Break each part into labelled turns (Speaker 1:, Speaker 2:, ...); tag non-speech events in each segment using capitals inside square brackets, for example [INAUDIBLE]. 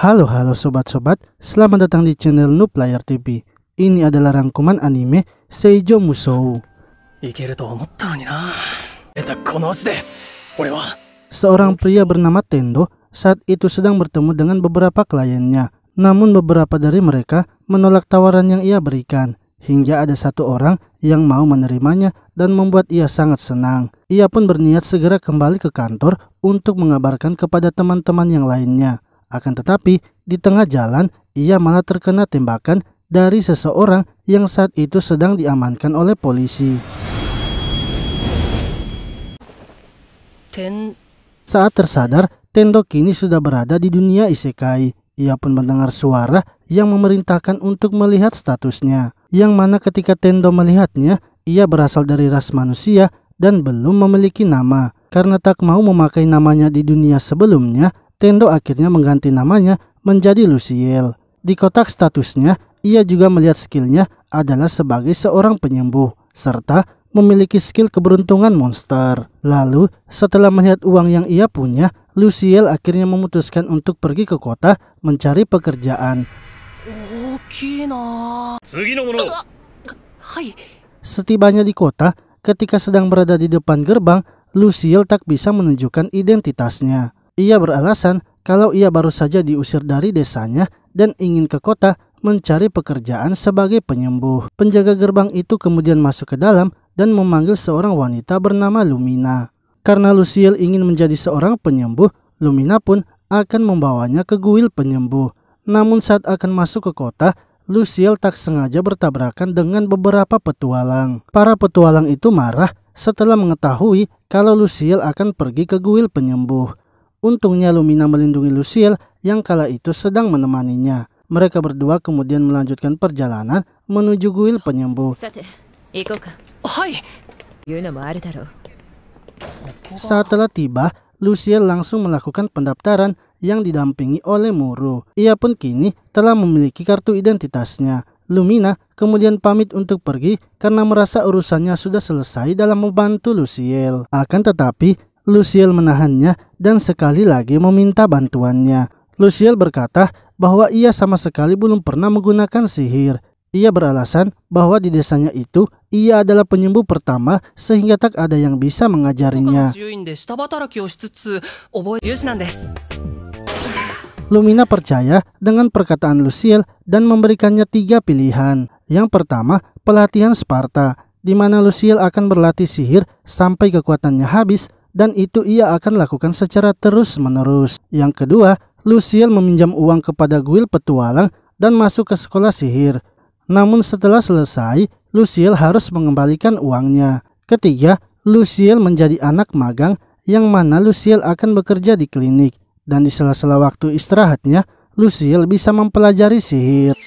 Speaker 1: Halo halo sobat-sobat, selamat datang di channel Noob Player TV. Ini adalah rangkuman anime Seijo Musou. Seorang pria bernama Tendo saat itu sedang bertemu dengan beberapa kliennya. Namun beberapa dari mereka menolak tawaran yang ia berikan. Hingga ada satu orang yang mau menerimanya dan membuat ia sangat senang. Ia pun berniat segera kembali ke kantor untuk mengabarkan kepada teman-teman yang lainnya. Akan tetapi, di tengah jalan ia malah terkena tembakan dari seseorang yang saat itu sedang diamankan oleh polisi. Ten... Saat tersadar, Tendo kini sudah berada di dunia isekai. Ia pun mendengar suara yang memerintahkan untuk melihat statusnya. Yang mana ketika Tendo melihatnya, ia berasal dari ras manusia dan belum memiliki nama. Karena tak mau memakai namanya di dunia sebelumnya, Tendo akhirnya mengganti namanya menjadi Luciel. Di kotak statusnya, ia juga melihat skillnya adalah sebagai seorang penyembuh, serta memiliki skill keberuntungan monster. Lalu, setelah melihat uang yang ia punya, Luciel akhirnya memutuskan untuk pergi ke kota mencari pekerjaan. Ah, Setibanya di kota, ketika sedang berada di depan gerbang, Luciel tak bisa menunjukkan identitasnya. Ia beralasan kalau ia baru saja diusir dari desanya dan ingin ke kota mencari pekerjaan sebagai penyembuh. Penjaga gerbang itu kemudian masuk ke dalam dan memanggil seorang wanita bernama Lumina. Karena Lucille ingin menjadi seorang penyembuh, Lumina pun akan membawanya ke guil penyembuh. Namun saat akan masuk ke kota, Lucille tak sengaja bertabrakan dengan beberapa petualang. Para petualang itu marah setelah mengetahui kalau Lucille akan pergi ke guil penyembuh. Untungnya Lumina melindungi Lucille yang kala itu sedang menemaninya. Mereka berdua kemudian melanjutkan perjalanan menuju guil penyembuh. Saat telah tiba, Lucille langsung melakukan pendaftaran yang didampingi oleh Muru. Ia pun kini telah memiliki kartu identitasnya. Lumina kemudian pamit untuk pergi karena merasa urusannya sudah selesai dalam membantu Luciel. Akan tetapi, Lucille menahannya dan sekali lagi meminta bantuannya. Lucille berkata bahwa ia sama sekali belum pernah menggunakan sihir. Ia beralasan bahwa di desanya itu ia adalah penyembuh pertama sehingga tak ada yang bisa mengajarinya. Lumina percaya dengan perkataan Lucille dan memberikannya tiga pilihan. Yang pertama, pelatihan Sparta, di mana Lucille akan berlatih sihir sampai kekuatannya habis dan itu ia akan lakukan secara terus-menerus. Yang kedua, Lucille meminjam uang kepada Guil petualang dan masuk ke sekolah sihir. Namun setelah selesai, Lucille harus mengembalikan uangnya. Ketiga, Lucille menjadi anak magang yang mana Lucille akan bekerja di klinik dan di sela-sela waktu istirahatnya, Lucille bisa mempelajari sihir.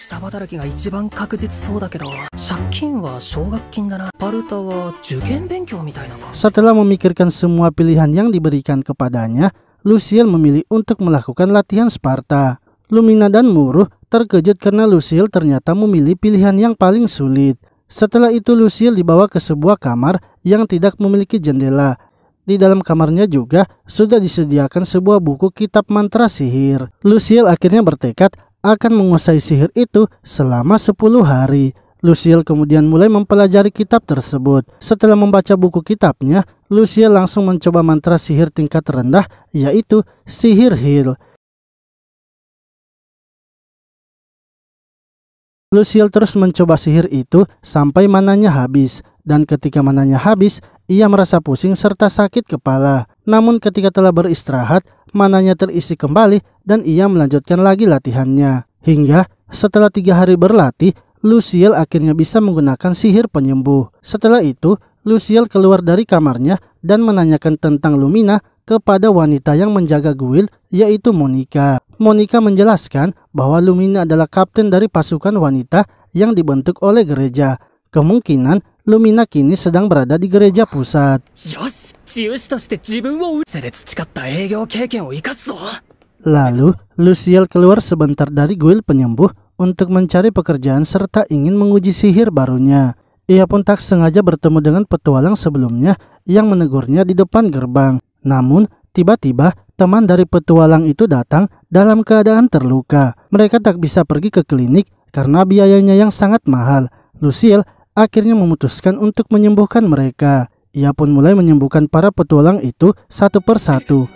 Speaker 1: Setelah memikirkan semua pilihan yang diberikan kepadanya, Lucille memilih untuk melakukan latihan Sparta. Lumina dan Muruh terkejut karena Lucille ternyata memilih pilihan yang paling sulit. Setelah itu Lucille dibawa ke sebuah kamar yang tidak memiliki jendela di dalam kamarnya juga sudah disediakan sebuah buku kitab mantra sihir. Lucille akhirnya bertekad akan menguasai sihir itu selama 10 hari. Lucille kemudian mulai mempelajari kitab tersebut. Setelah membaca buku kitabnya, Lucille langsung mencoba mantra sihir tingkat rendah, yaitu sihir heal. Lucille terus mencoba sihir itu sampai mananya habis, dan ketika mananya habis, ia merasa pusing serta sakit kepala. Namun ketika telah beristirahat, mananya terisi kembali dan ia melanjutkan lagi latihannya. Hingga setelah tiga hari berlatih, Lucille akhirnya bisa menggunakan sihir penyembuh. Setelah itu, Lucille keluar dari kamarnya dan menanyakan tentang Lumina kepada wanita yang menjaga guild, yaitu Monica. Monica menjelaskan bahwa Lumina adalah kapten dari pasukan wanita yang dibentuk oleh gereja. Kemungkinan Lumina kini sedang berada di gereja pusat. Lalu, Luciel keluar sebentar dari guild penyembuh untuk mencari pekerjaan serta ingin menguji sihir barunya. Ia pun tak sengaja bertemu dengan petualang sebelumnya yang menegurnya di depan gerbang. Namun, tiba-tiba teman dari petualang itu datang dalam keadaan terluka. Mereka tak bisa pergi ke klinik karena biayanya yang sangat mahal. Lucille akhirnya memutuskan untuk menyembuhkan mereka. Ia pun mulai menyembuhkan para petualang itu satu per satu.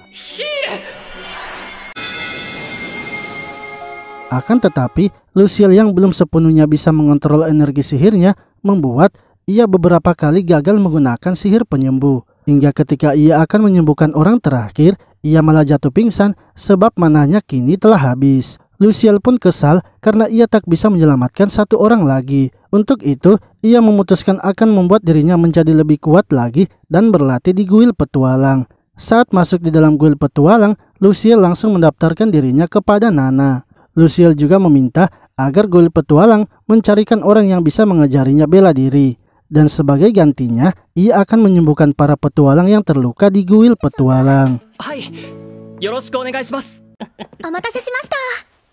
Speaker 1: Akan tetapi, Lucille yang belum sepenuhnya bisa mengontrol energi sihirnya membuat ia beberapa kali gagal menggunakan sihir penyembuh. Hingga ketika ia akan menyembuhkan orang terakhir, ia malah jatuh pingsan sebab mananya kini telah habis. Luciel pun kesal karena ia tak bisa menyelamatkan satu orang lagi. Untuk itu, ia memutuskan akan membuat dirinya menjadi lebih kuat lagi dan berlatih di guil petualang. Saat masuk di dalam guil petualang, Luciel langsung mendaftarkan dirinya kepada Nana. Luciel juga meminta agar guil petualang mencarikan orang yang bisa mengajarinya bela diri dan sebagai gantinya ia akan menyembuhkan para petualang yang terluka di guil petualang.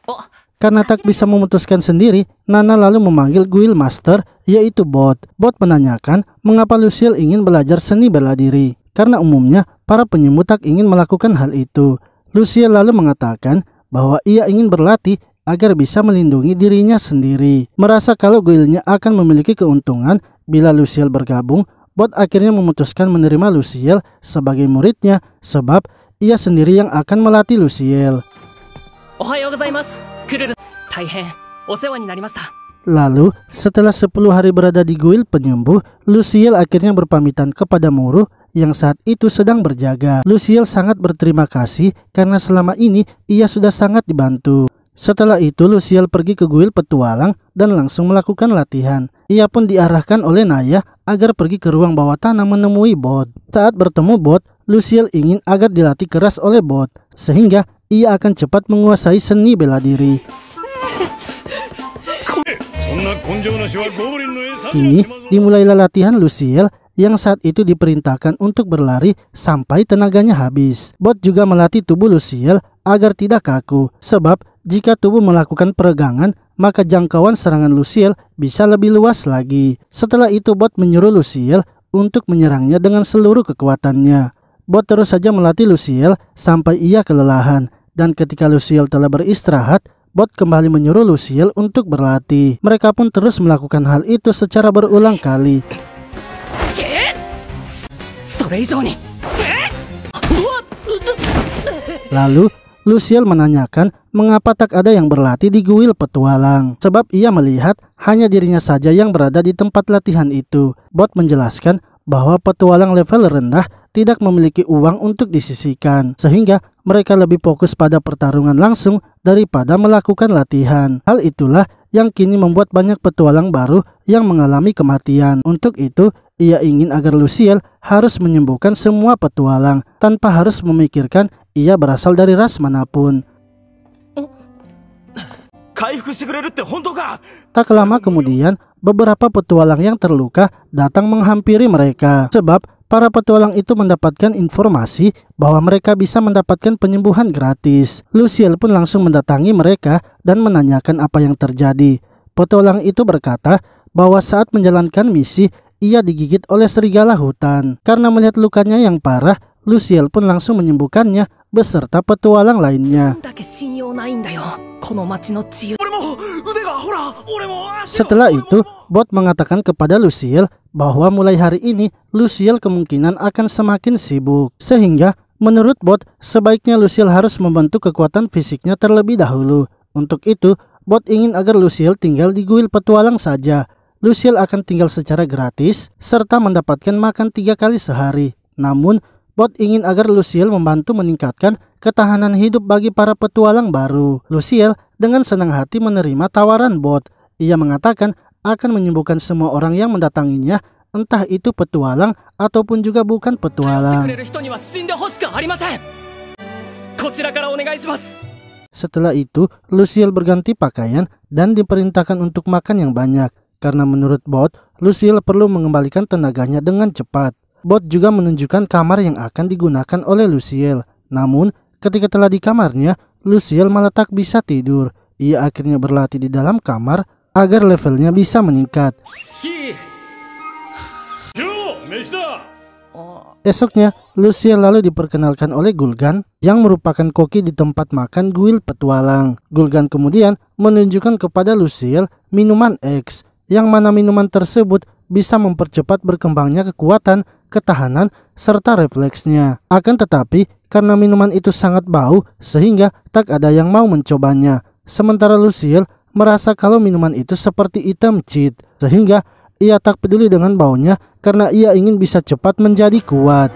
Speaker 1: Oh. Karena tak bisa memutuskan sendiri, Nana lalu memanggil guil master, yaitu Bot. Bot menanyakan mengapa Lucille ingin belajar seni bela diri, karena umumnya para penyembuh tak ingin melakukan hal itu. Lucille lalu mengatakan bahwa ia ingin berlatih agar bisa melindungi dirinya sendiri. Merasa kalau Guilnya akan memiliki keuntungan Bila Lucille bergabung, Bot akhirnya memutuskan menerima Lucille sebagai muridnya sebab ia sendiri yang akan melatih Lucille. Lalu, setelah 10 hari berada di guil penyembuh, Lucille akhirnya berpamitan kepada Muru yang saat itu sedang berjaga. Lucille sangat berterima kasih karena selama ini ia sudah sangat dibantu. Setelah itu, Lucille pergi ke guil petualang dan langsung melakukan latihan. Ia pun diarahkan oleh Naya agar pergi ke ruang bawah tanah menemui Bot. Saat bertemu Bot, Lucille ingin agar dilatih keras oleh Bot, sehingga ia akan cepat menguasai seni bela diri. Kini dimulailah latihan Lucille yang saat itu diperintahkan untuk berlari sampai tenaganya habis. Bot juga melatih tubuh Lucille agar tidak kaku, sebab jika tubuh melakukan peregangan, maka jangkauan serangan Lucille bisa lebih luas lagi. Setelah itu bot menyuruh Lucille untuk menyerangnya dengan seluruh kekuatannya. Bot terus saja melatih Lucille sampai ia kelelahan dan ketika Lucille telah beristirahat, bot kembali menyuruh Lucille untuk berlatih. Mereka pun terus melakukan hal itu secara berulang kali. Lalu, Luciel menanyakan mengapa tak ada yang berlatih di Guil Petualang. Sebab ia melihat hanya dirinya saja yang berada di tempat latihan itu. Bot menjelaskan bahwa petualang level rendah tidak memiliki uang untuk disisikan, sehingga mereka lebih fokus pada pertarungan langsung daripada melakukan latihan. Hal itulah yang kini membuat banyak petualang baru yang mengalami kematian. Untuk itu, ia ingin agar Lucille harus menyembuhkan semua petualang tanpa harus memikirkan ia berasal dari ras manapun. Tak lama kemudian, beberapa petualang yang terluka datang menghampiri mereka. Sebab para petualang itu mendapatkan informasi bahwa mereka bisa mendapatkan penyembuhan gratis. Lucille pun langsung mendatangi mereka dan menanyakan apa yang terjadi. Petualang itu berkata bahwa saat menjalankan misi, ia digigit oleh serigala hutan. Karena melihat lukanya yang parah, Luciel pun langsung menyembuhkannya beserta petualang lainnya. Setelah itu, Bot mengatakan kepada Luciel bahwa mulai hari ini Luciel kemungkinan akan semakin sibuk. Sehingga, menurut Bot, sebaiknya Luciel harus membentuk kekuatan fisiknya terlebih dahulu. Untuk itu, Bot ingin agar Luciel tinggal di guil petualang saja Lucille akan tinggal secara gratis serta mendapatkan makan tiga kali sehari. Namun, Bot ingin agar Lucille membantu meningkatkan ketahanan hidup bagi para petualang baru. Lucille dengan senang hati menerima tawaran Bot. Ia mengatakan akan menyembuhkan semua orang yang mendatanginya entah itu petualang ataupun juga bukan petualang. Setelah itu, Lucille berganti pakaian dan diperintahkan untuk makan yang banyak. Karena menurut Bot, Lucille perlu mengembalikan tenaganya dengan cepat. Bot juga menunjukkan kamar yang akan digunakan oleh Lucille. Namun, ketika telah di kamarnya, Lucille malah tak bisa tidur. Ia akhirnya berlatih di dalam kamar agar levelnya bisa meningkat. Esoknya, Lucia lalu diperkenalkan oleh Gulgan yang merupakan koki di tempat makan Guil Petualang. Gulgan kemudian menunjukkan kepada Lucille minuman X yang mana minuman tersebut bisa mempercepat berkembangnya kekuatan, ketahanan, serta refleksnya. Akan tetapi, karena minuman itu sangat bau, sehingga tak ada yang mau mencobanya. Sementara Lucille merasa kalau minuman itu seperti item cheat, sehingga ia tak peduli dengan baunya karena ia ingin bisa cepat menjadi kuat.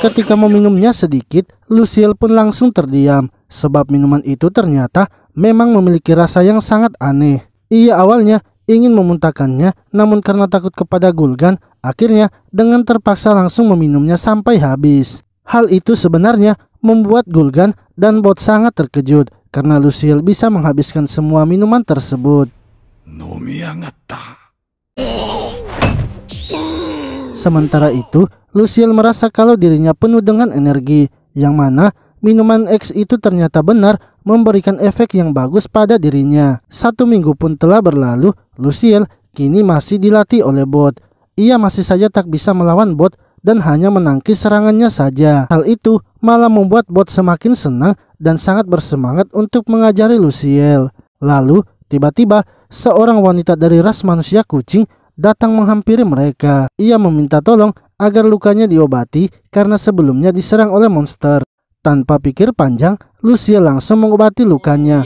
Speaker 1: Ketika meminumnya sedikit, Lucille pun langsung terdiam sebab minuman itu ternyata memang memiliki rasa yang sangat aneh. Ia awalnya ingin memuntahkannya, namun karena takut kepada Gulgan, akhirnya dengan terpaksa langsung meminumnya sampai habis. Hal itu sebenarnya membuat Gulgan dan Bot sangat terkejut karena Lucille bisa menghabiskan semua minuman tersebut. Sementara itu, Lucille merasa kalau dirinya penuh dengan energi, yang mana minuman X itu ternyata benar memberikan efek yang bagus pada dirinya. Satu minggu pun telah berlalu, Luciel kini masih dilatih oleh bot. Ia masih saja tak bisa melawan bot dan hanya menangkis serangannya saja. Hal itu malah membuat bot semakin senang dan sangat bersemangat untuk mengajari Luciel. Lalu, tiba-tiba seorang wanita dari ras manusia kucing datang menghampiri mereka. Ia meminta tolong agar lukanya diobati karena sebelumnya diserang oleh monster. Tanpa pikir panjang, Lucia langsung mengobati lukanya.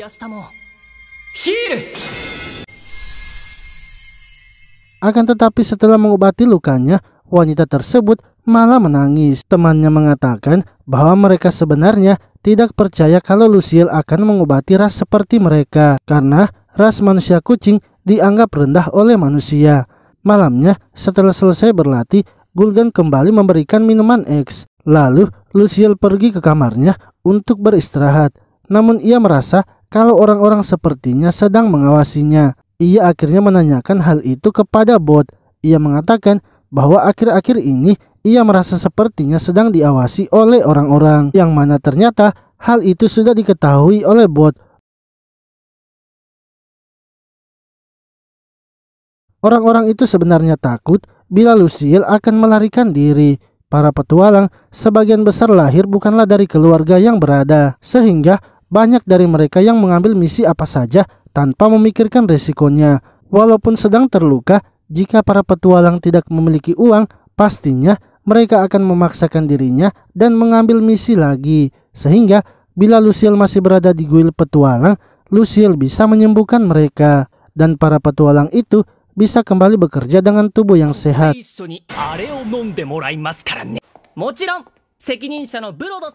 Speaker 1: Akan tetapi setelah mengobati lukanya, wanita tersebut malah menangis. Temannya mengatakan bahwa mereka sebenarnya tidak percaya kalau Lucille akan mengobati ras seperti mereka karena ras manusia kucing dianggap rendah oleh manusia. Malamnya, setelah selesai berlatih, Gulgan kembali memberikan minuman X. Lalu Lucille pergi ke kamarnya untuk beristirahat. Namun ia merasa kalau orang-orang sepertinya sedang mengawasinya. Ia akhirnya menanyakan hal itu kepada Bot. Ia mengatakan bahwa akhir-akhir ini ia merasa sepertinya sedang diawasi oleh orang-orang yang mana ternyata hal itu sudah diketahui oleh Bot. Orang-orang itu sebenarnya takut bila Lucille akan melarikan diri. Para petualang sebagian besar lahir bukanlah dari keluarga yang berada, sehingga banyak dari mereka yang mengambil misi apa saja tanpa memikirkan resikonya. Walaupun sedang terluka, jika para petualang tidak memiliki uang, pastinya mereka akan memaksakan dirinya dan mengambil misi lagi. Sehingga bila Lucille masih berada di guild petualang, Lucille bisa menyembuhkan mereka. Dan para petualang itu bisa kembali bekerja dengan tubuh yang sehat.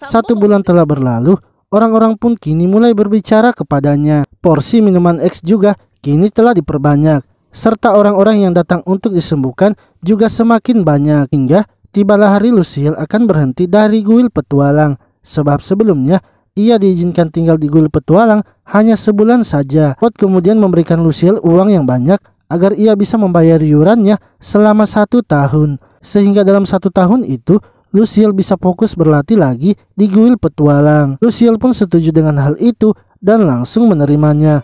Speaker 1: Satu bulan telah berlalu, orang-orang pun kini mulai berbicara kepadanya. Porsi minuman X juga kini telah diperbanyak, serta orang-orang yang datang untuk disembuhkan juga semakin banyak. Hingga tibalah hari Lucille akan berhenti dari guil petualang, sebab sebelumnya ia diizinkan tinggal di guil petualang hanya sebulan saja. Pot kemudian memberikan Lucille uang yang banyak agar ia bisa membayar yurannya selama satu tahun. Sehingga dalam satu tahun itu, Luciel bisa fokus berlatih lagi di guil petualang. Luciel pun setuju dengan hal itu dan langsung menerimanya.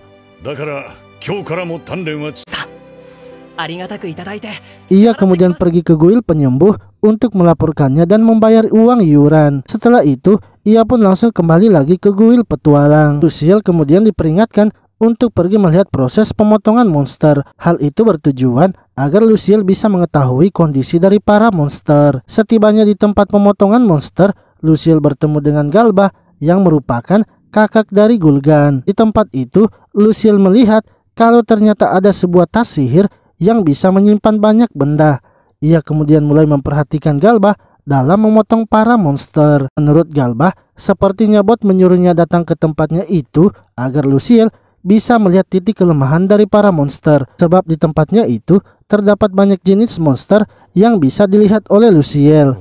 Speaker 1: Ia kemudian pergi ke guil penyembuh untuk melaporkannya dan membayar uang yuran. Setelah itu, ia pun langsung kembali lagi ke guil petualang. Luciel kemudian diperingatkan untuk pergi melihat proses pemotongan monster. Hal itu bertujuan agar Lucille bisa mengetahui kondisi dari para monster. Setibanya di tempat pemotongan monster, Lucille bertemu dengan Galba yang merupakan kakak dari Gulgan. Di tempat itu, Lucille melihat kalau ternyata ada sebuah tas sihir yang bisa menyimpan banyak benda. Ia kemudian mulai memperhatikan Galba dalam memotong para monster. Menurut Galba, sepertinya bot menyuruhnya datang ke tempatnya itu agar Lucille bisa melihat titik kelemahan dari para monster, sebab di tempatnya itu terdapat banyak jenis monster yang bisa dilihat oleh Luciel.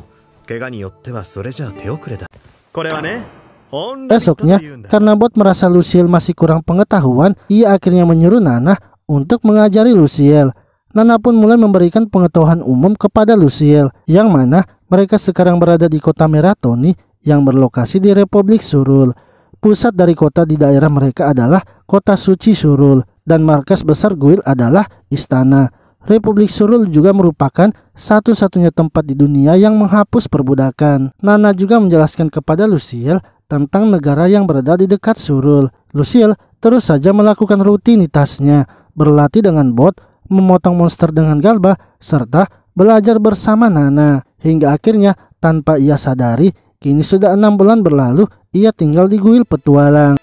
Speaker 1: Besoknya, karena bot merasa Luciel masih kurang pengetahuan, ia akhirnya menyuruh Nana untuk mengajari Luciel. Nana pun mulai memberikan pengetahuan umum kepada Luciel, yang mana mereka sekarang berada di kota Meratoni yang berlokasi di Republik Surul. Pusat dari kota di daerah mereka adalah kota suci Surul dan markas besar Guild adalah istana. Republik Surul juga merupakan satu-satunya tempat di dunia yang menghapus perbudakan. Nana juga menjelaskan kepada Lucille tentang negara yang berada di dekat Surul. Lucille terus saja melakukan rutinitasnya, berlatih dengan bot, memotong monster dengan galba, serta belajar bersama Nana. Hingga akhirnya tanpa ia sadari, Kini sudah enam bulan berlalu, ia tinggal di Guil Petualang.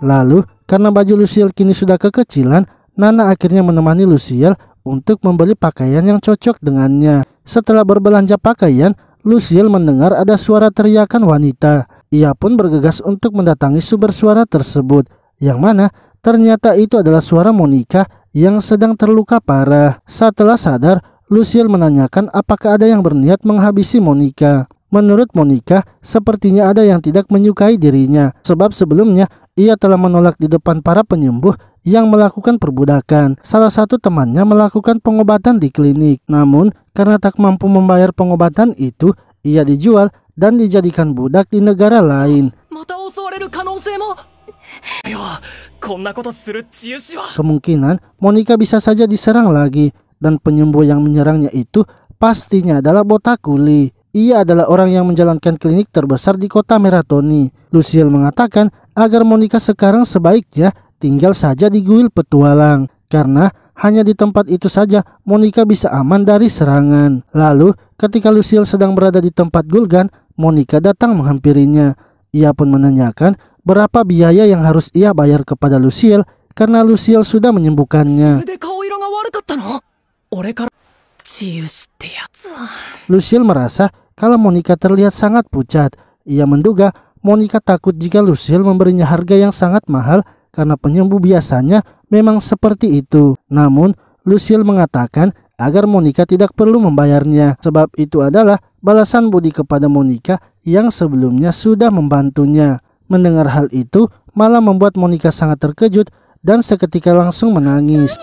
Speaker 1: Lalu, karena baju Lucille kini sudah kekecilan, Nana akhirnya menemani Lucille untuk membeli pakaian yang cocok dengannya. Setelah berbelanja pakaian, Lucille mendengar ada suara teriakan wanita. Ia pun bergegas untuk mendatangi sumber suara tersebut, yang mana ternyata itu adalah suara Monica yang sedang terluka parah. Setelah sadar, Lucille menanyakan apakah ada yang berniat menghabisi Monica. Menurut Monica, sepertinya ada yang tidak menyukai dirinya, sebab sebelumnya ia telah menolak di depan para penyembuh yang melakukan perbudakan. Salah satu temannya melakukan pengobatan di klinik, namun karena tak mampu membayar pengobatan itu, ia dijual dan dijadikan budak di negara lain. Kemungkinan Monica bisa saja diserang lagi dan penyembuh yang menyerangnya itu pastinya adalah Botakuli. Ia adalah orang yang menjalankan klinik terbesar di kota Meratoni. Luciel mengatakan agar Monica sekarang sebaiknya tinggal saja di Guil Petualang karena hanya di tempat itu saja Monica bisa aman dari serangan. Lalu, ketika Lucille sedang berada di tempat Gulgan, Monica datang menghampirinya. Ia pun menanyakan berapa biaya yang harus ia bayar kepada Lucille karena Lucille sudah menyembuhkannya. Lucille merasa kalau Monica terlihat sangat pucat. Ia menduga Monica takut jika Lucille memberinya harga yang sangat mahal karena penyembuh biasanya memang seperti itu. Namun, Lucille mengatakan agar Monica tidak perlu membayarnya sebab itu adalah balasan budi kepada Monica yang sebelumnya sudah membantunya. Mendengar hal itu malah membuat Monica sangat terkejut dan seketika langsung menangis.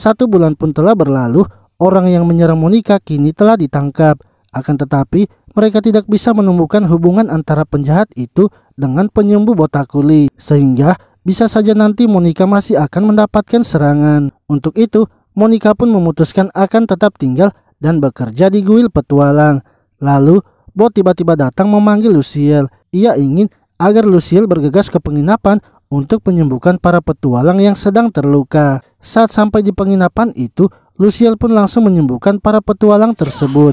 Speaker 1: Satu bulan pun telah berlalu, orang yang menyerang Monica kini telah ditangkap. Akan tetapi, mereka tidak bisa menemukan hubungan antara penjahat itu dengan penyembuh botak kuli, sehingga bisa saja nanti Monica masih akan mendapatkan serangan. Untuk itu, Monica pun memutuskan akan tetap tinggal dan bekerja di guil petualang. Lalu, Bot tiba-tiba datang memanggil Lucille. Ia ingin agar Lucille bergegas ke penginapan untuk menyembuhkan para petualang yang sedang terluka. Saat sampai di penginapan itu, Luciel pun langsung menyembuhkan para petualang tersebut.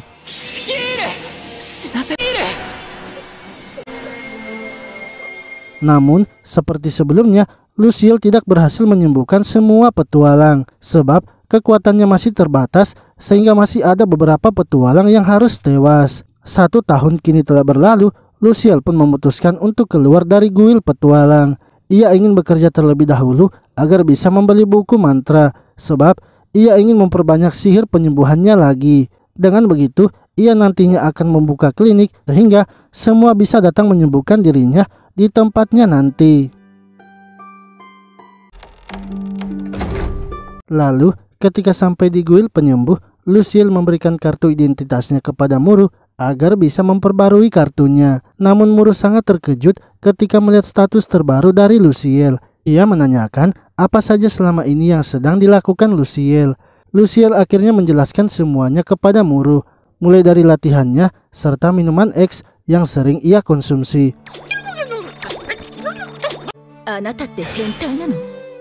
Speaker 1: Namun, seperti sebelumnya, Luciel tidak berhasil menyembuhkan semua petualang sebab kekuatannya masih terbatas sehingga masih ada beberapa petualang yang harus tewas. Satu tahun kini telah berlalu, Luciel pun memutuskan untuk keluar dari guil petualang. Ia ingin bekerja terlebih dahulu agar bisa membeli buku mantra, sebab ia ingin memperbanyak sihir penyembuhannya lagi. Dengan begitu, ia nantinya akan membuka klinik sehingga semua bisa datang menyembuhkan dirinya di tempatnya nanti. Lalu, ketika sampai di guild penyembuh, Lucille memberikan kartu identitasnya kepada Muru agar bisa memperbarui kartunya. Namun Muru sangat terkejut ketika melihat status terbaru dari Luciel. Ia menanyakan apa saja selama ini yang sedang dilakukan Luciel. Luciel akhirnya menjelaskan semuanya kepada Muru, mulai dari latihannya serta minuman X yang sering ia konsumsi.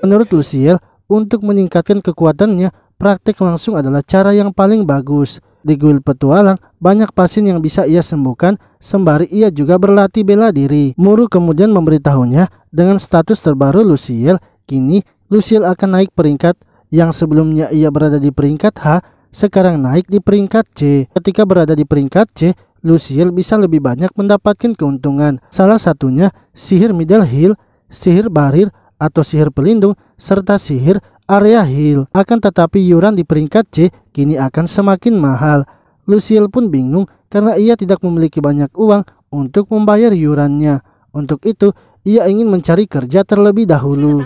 Speaker 1: Menurut Luciel, untuk meningkatkan kekuatannya, praktek langsung adalah cara yang paling bagus. Di guil petualang, banyak pasien yang bisa ia sembuhkan sembari ia juga berlatih bela diri. Muru kemudian memberitahunya dengan status terbaru Lucille, kini Lucille akan naik peringkat yang sebelumnya ia berada di peringkat H, sekarang naik di peringkat C. Ketika berada di peringkat C, Lucille bisa lebih banyak mendapatkan keuntungan. Salah satunya sihir Middle Hill, sihir Barir atau sihir pelindung, serta sihir area hill. Akan tetapi yuran di peringkat C kini akan semakin mahal. Lucille pun bingung karena ia tidak memiliki banyak uang untuk membayar yurannya. Untuk itu, ia ingin mencari kerja terlebih dahulu.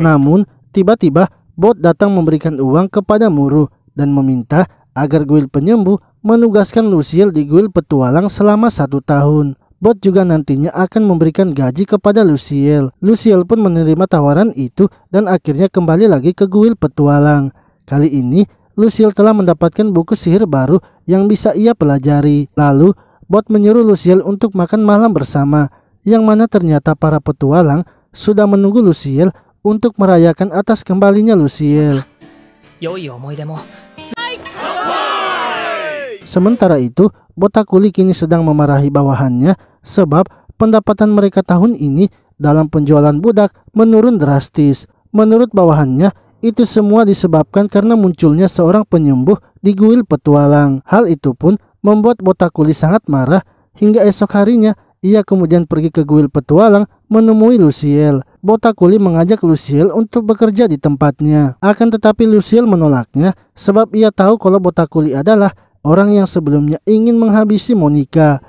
Speaker 1: Namun, tiba-tiba Bot datang memberikan uang kepada Muru dan meminta agar guild penyembuh menugaskan Lucille di guild petualang selama satu tahun. Bot juga nantinya akan memberikan gaji kepada Luciel. Luciel pun menerima tawaran itu dan akhirnya kembali lagi ke Guil Petualang. Kali ini, Luciel telah mendapatkan buku sihir baru yang bisa ia pelajari. Lalu, Bot menyuruh Luciel untuk makan malam bersama, yang mana ternyata para petualang sudah menunggu Luciel untuk merayakan atas kembalinya Luciel. Sementara itu, Botakuli kini sedang memarahi bawahannya sebab pendapatan mereka tahun ini dalam penjualan budak menurun drastis. Menurut bawahannya, itu semua disebabkan karena munculnya seorang penyembuh di Guil Petualang. Hal itu pun membuat Botakuli sangat marah hingga esok harinya ia kemudian pergi ke Guil Petualang menemui Luciel. Botakuli mengajak Luciel untuk bekerja di tempatnya. Akan tetapi Luciel menolaknya sebab ia tahu kalau Botakuli adalah orang yang sebelumnya ingin menghabisi Monica.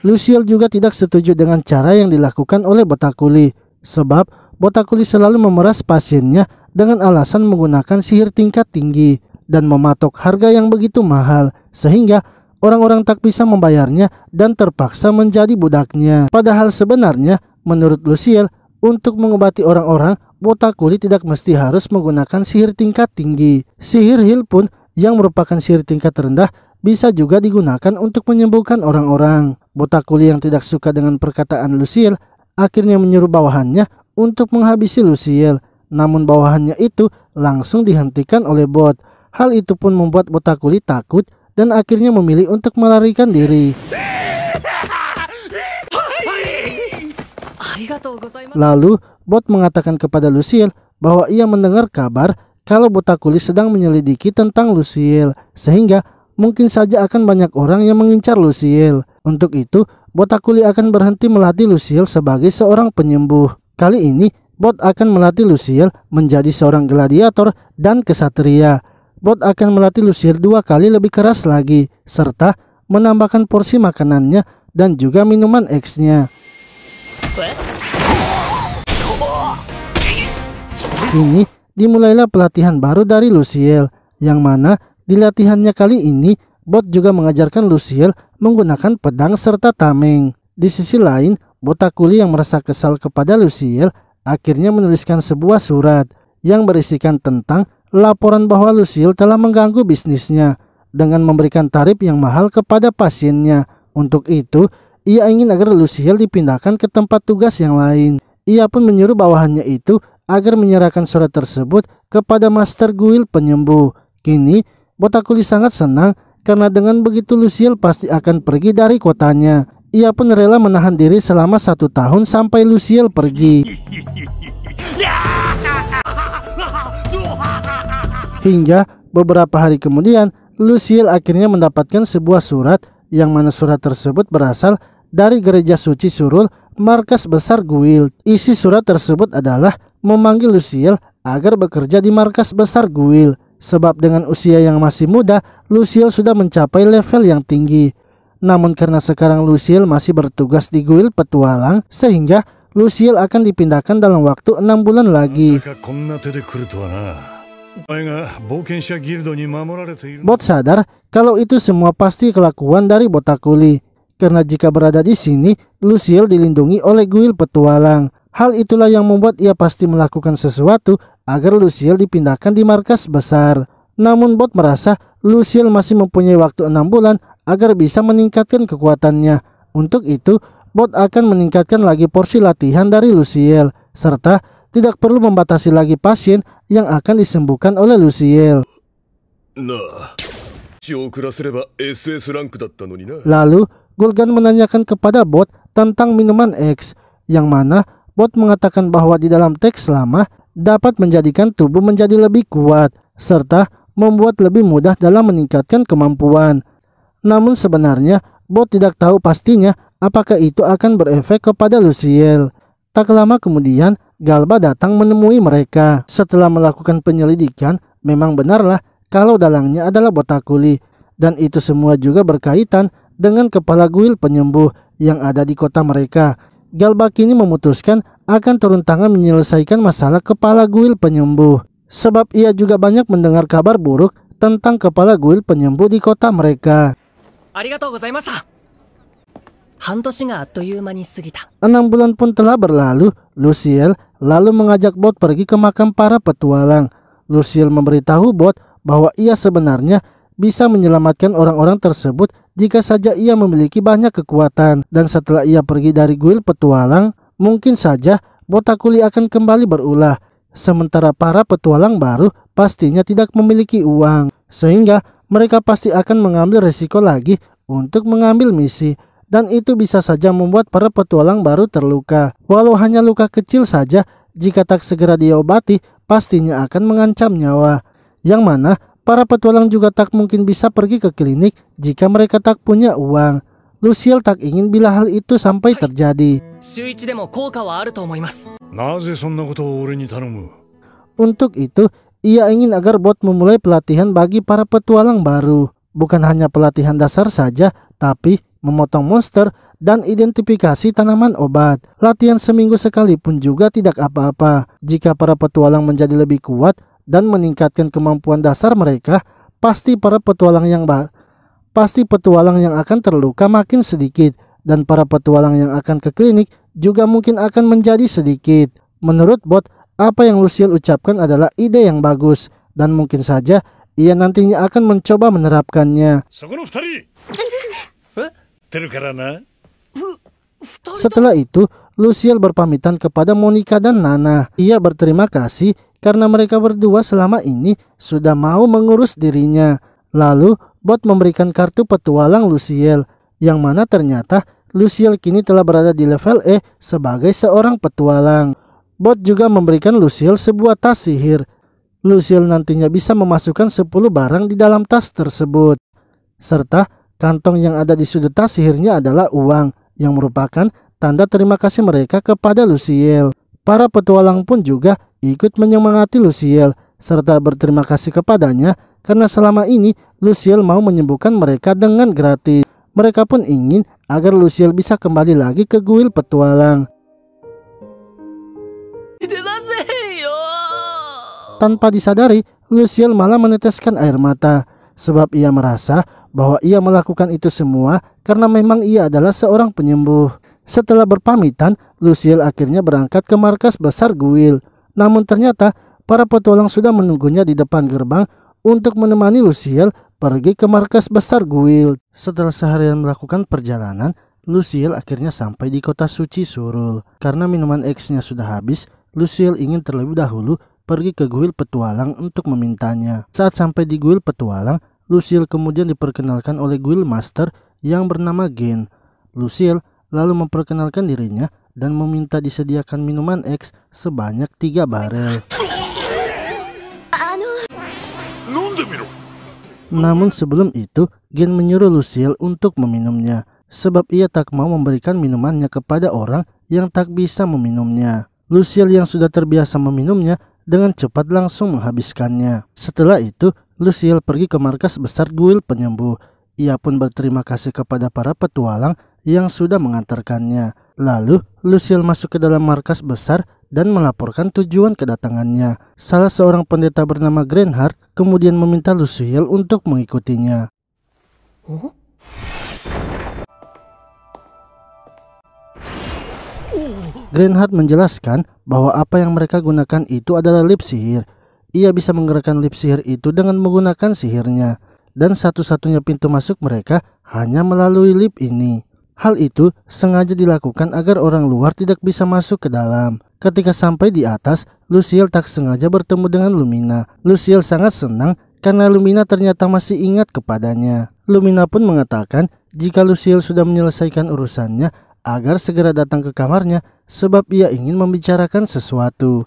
Speaker 1: Lucille juga tidak setuju dengan cara yang dilakukan oleh Botakuli, sebab Botakuli selalu memeras pasiennya dengan alasan menggunakan sihir tingkat tinggi dan mematok harga yang begitu mahal, sehingga orang-orang tak bisa membayarnya dan terpaksa menjadi budaknya. Padahal sebenarnya, menurut Lucille, untuk mengobati orang-orang, Botakuri tidak mesti harus menggunakan sihir tingkat tinggi. Sihir heal pun yang merupakan sihir tingkat rendah bisa juga digunakan untuk menyembuhkan orang-orang. Botakuli yang tidak suka dengan perkataan Lucille akhirnya menyuruh bawahannya untuk menghabisi Lucille. Namun bawahannya itu langsung dihentikan oleh bot. Hal itu pun membuat Botakuli takut dan akhirnya memilih untuk melarikan diri. Lalu, Bot mengatakan kepada Lucille bahwa ia mendengar kabar kalau Botakuli sedang menyelidiki tentang Lucille, sehingga mungkin saja akan banyak orang yang mengincar Lucille. Untuk itu, Botakuli akan berhenti melatih Lucille sebagai seorang penyembuh. Kali ini, Bot akan melatih Lucille menjadi seorang gladiator dan kesatria. Bot akan melatih Lucille dua kali lebih keras lagi, serta menambahkan porsi makanannya dan juga minuman X-nya. Ini dimulailah pelatihan baru dari Luciel, yang mana di latihannya kali ini Bot juga mengajarkan Luciel menggunakan pedang serta tameng. Di sisi lain, Botakuli yang merasa kesal kepada Luciel akhirnya menuliskan sebuah surat yang berisikan tentang laporan bahwa Luciel telah mengganggu bisnisnya dengan memberikan tarif yang mahal kepada pasiennya. Untuk itu, ia ingin agar Lucille dipindahkan ke tempat tugas yang lain. Ia pun menyuruh bawahannya itu agar menyerahkan surat tersebut kepada Master Guil penyembuh. Kini, Botakuli sangat senang karena dengan begitu Lucille pasti akan pergi dari kotanya. Ia pun rela menahan diri selama satu tahun sampai Lucille pergi. Hingga beberapa hari kemudian, Lucille akhirnya mendapatkan sebuah surat yang mana surat tersebut berasal dari gereja suci Surul, markas besar Guild. Isi surat tersebut adalah memanggil Lucille agar bekerja di markas besar Guild, sebab dengan usia yang masih muda, Lucille sudah mencapai level yang tinggi. Namun karena sekarang Lucille masih bertugas di Guild Petualang, sehingga Lucille akan dipindahkan dalam waktu enam bulan lagi. Bot sadar kalau itu semua pasti kelakuan dari Botakuli. Karena jika berada di sini, Lucille dilindungi oleh Guil petualang. Hal itulah yang membuat ia pasti melakukan sesuatu agar Lucille dipindahkan di markas besar. Namun Bot merasa Lucille masih mempunyai waktu enam bulan agar bisa meningkatkan kekuatannya. Untuk itu, Bot akan meningkatkan lagi porsi latihan dari Lucille, serta tidak perlu membatasi lagi pasien yang akan disembuhkan oleh Lucille. Nah, Lalu, Gulgan menanyakan kepada bot tentang minuman X, yang mana bot mengatakan bahwa di dalam teks lama dapat menjadikan tubuh menjadi lebih kuat, serta membuat lebih mudah dalam meningkatkan kemampuan. Namun sebenarnya, bot tidak tahu pastinya apakah itu akan berefek kepada Luciel. Tak lama kemudian, Galba datang menemui mereka. Setelah melakukan penyelidikan, memang benarlah kalau dalangnya adalah Botakuli. Dan itu semua juga berkaitan dengan kepala guil penyembuh yang ada di kota mereka. Galba kini memutuskan akan turun tangan menyelesaikan masalah kepala guil penyembuh. Sebab ia juga banyak mendengar kabar buruk tentang kepala guil penyembuh di kota mereka. Enam bulan pun telah berlalu, Luciel lalu mengajak Bot pergi ke makam para petualang. Luciel memberitahu Bot bahwa ia sebenarnya bisa menyelamatkan orang-orang tersebut jika saja ia memiliki banyak kekuatan dan setelah ia pergi dari guild petualang, mungkin saja Botakuli akan kembali berulah. Sementara para petualang baru pastinya tidak memiliki uang, sehingga mereka pasti akan mengambil resiko lagi untuk mengambil misi dan itu bisa saja membuat para petualang baru terluka. Walau hanya luka kecil saja, jika tak segera diobati, pastinya akan mengancam nyawa. Yang mana Para petualang juga tak mungkin bisa pergi ke klinik jika mereka tak punya uang. Lucille tak ingin bila hal itu sampai terjadi. Untuk itu, ia ingin agar bot memulai pelatihan bagi para petualang baru. Bukan hanya pelatihan dasar saja, tapi memotong monster dan identifikasi tanaman obat. Latihan seminggu sekali pun juga tidak apa-apa. Jika para petualang menjadi lebih kuat, dan meningkatkan kemampuan dasar mereka, pasti para petualang yang bar pasti petualang yang akan terluka makin sedikit dan para petualang yang akan ke klinik juga mungkin akan menjadi sedikit. Menurut bot, apa yang Lucille ucapkan adalah ide yang bagus dan mungkin saja ia nantinya akan mencoba menerapkannya. [LAUGHS] Setelah itu, Lucille berpamitan kepada Monica dan Nana. Ia berterima kasih karena mereka berdua selama ini sudah mau mengurus dirinya. Lalu, Bot memberikan kartu petualang Luciel, yang mana ternyata Luciel kini telah berada di level E sebagai seorang petualang. Bot juga memberikan Luciel sebuah tas sihir. Luciel nantinya bisa memasukkan 10 barang di dalam tas tersebut. Serta kantong yang ada di sudut tas sihirnya adalah uang, yang merupakan tanda terima kasih mereka kepada Luciel. Para petualang pun juga ikut menyemangati Luciel serta berterima kasih kepadanya karena selama ini Luciel mau menyembuhkan mereka dengan gratis. Mereka pun ingin agar Luciel bisa kembali lagi ke guil petualang. Tanpa disadari, Luciel malah meneteskan air mata sebab ia merasa bahwa ia melakukan itu semua karena memang ia adalah seorang penyembuh. Setelah berpamitan, Lucille akhirnya berangkat ke markas besar Guil. Namun ternyata para petualang sudah menunggunya di depan gerbang untuk menemani Lucille pergi ke markas besar Guil. Setelah seharian melakukan perjalanan, Lucille akhirnya sampai di kota suci Surul. Karena minuman X-nya sudah habis, Lucille ingin terlebih dahulu pergi ke Guil petualang untuk memintanya. Saat sampai di Guil petualang, Lucille kemudian diperkenalkan oleh Guil Master yang bernama Gen. Lucille lalu memperkenalkan dirinya dan meminta disediakan minuman X sebanyak tiga barel. Namun sebelum itu, Gen menyuruh Lucille untuk meminumnya, sebab ia tak mau memberikan minumannya kepada orang yang tak bisa meminumnya. Lucille yang sudah terbiasa meminumnya dengan cepat langsung menghabiskannya. Setelah itu, Lucille pergi ke markas besar Guild penyembuh. Ia pun berterima kasih kepada para petualang yang sudah mengantarkannya. Lalu, Lucille masuk ke dalam markas besar dan melaporkan tujuan kedatangannya. Salah seorang pendeta bernama Greenhart kemudian meminta Lucille untuk mengikutinya. Huh? Oh? Greenhart menjelaskan bahwa apa yang mereka gunakan itu adalah lip sihir. Ia bisa menggerakkan lip sihir itu dengan menggunakan sihirnya. Dan satu-satunya pintu masuk mereka hanya melalui lip ini. Hal itu sengaja dilakukan agar orang luar tidak bisa masuk ke dalam. Ketika sampai di atas, Lucille tak sengaja bertemu dengan Lumina. Lucille sangat senang karena Lumina ternyata masih ingat kepadanya. Lumina pun mengatakan jika Lucille sudah menyelesaikan urusannya agar segera datang ke kamarnya sebab ia ingin membicarakan sesuatu.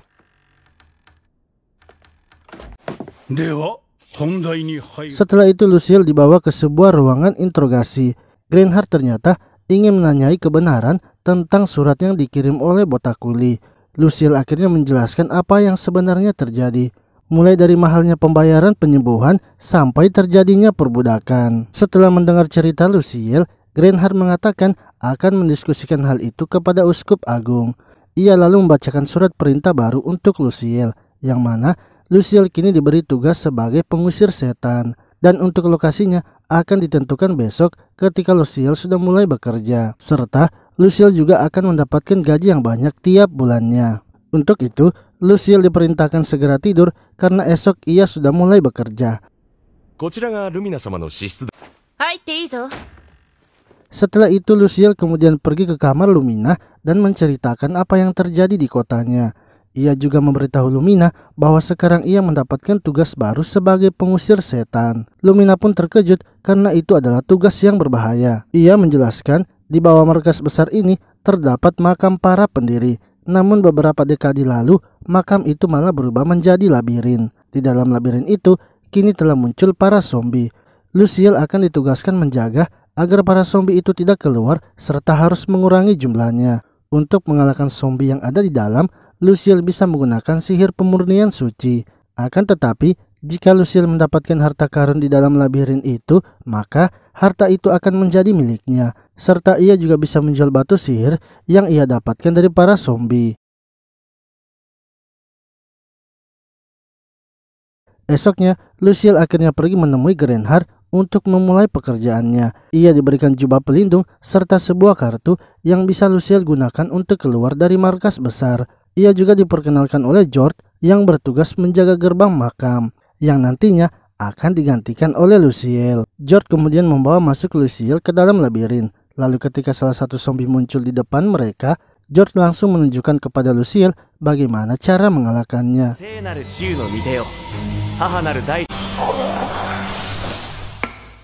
Speaker 1: setelah itu Lucille dibawa ke sebuah ruangan interogasi. Greenheart ternyata ingin menanyai kebenaran tentang surat yang dikirim oleh Botakuli, kuli. Lucille akhirnya menjelaskan apa yang sebenarnya terjadi, mulai dari mahalnya pembayaran penyembuhan sampai terjadinya perbudakan. Setelah mendengar cerita Lucille, Greenhard mengatakan akan mendiskusikan hal itu kepada Uskup Agung. Ia lalu membacakan surat perintah baru untuk Lucille, yang mana Lucille kini diberi tugas sebagai pengusir setan dan untuk lokasinya akan ditentukan besok ketika Lucille sudah mulai bekerja, serta Lucille juga akan mendapatkan gaji yang banyak tiap bulannya. Untuk itu, Lucille diperintahkan segera tidur karena esok ia sudah mulai bekerja. Setelah itu Lucille kemudian pergi ke kamar Lumina dan menceritakan apa yang terjadi di kotanya. Ia juga memberitahu Lumina bahwa sekarang ia mendapatkan tugas baru sebagai pengusir setan. Lumina pun terkejut karena itu adalah tugas yang berbahaya. Ia menjelaskan di bawah markas besar ini terdapat makam para pendiri. Namun beberapa dekade lalu, makam itu malah berubah menjadi labirin. Di dalam labirin itu, kini telah muncul para zombie. Lucille akan ditugaskan menjaga agar para zombie itu tidak keluar serta harus mengurangi jumlahnya. Untuk mengalahkan zombie yang ada di dalam, Lucille bisa menggunakan sihir pemurnian suci. Akan tetapi, jika Lucille mendapatkan harta karun di dalam labirin itu, maka harta itu akan menjadi miliknya, serta ia juga bisa menjual batu sihir yang ia dapatkan dari para zombie. Esoknya, Lucille akhirnya pergi menemui Grenhard untuk memulai pekerjaannya. Ia diberikan jubah pelindung serta sebuah kartu yang bisa Lucille gunakan untuk keluar dari markas besar. Ia juga diperkenalkan oleh George yang bertugas menjaga gerbang makam yang nantinya akan digantikan oleh Lucille. George kemudian membawa masuk Lucille ke dalam labirin. Lalu ketika salah satu zombie muncul di depan mereka, George langsung menunjukkan kepada Lucille bagaimana cara mengalahkannya.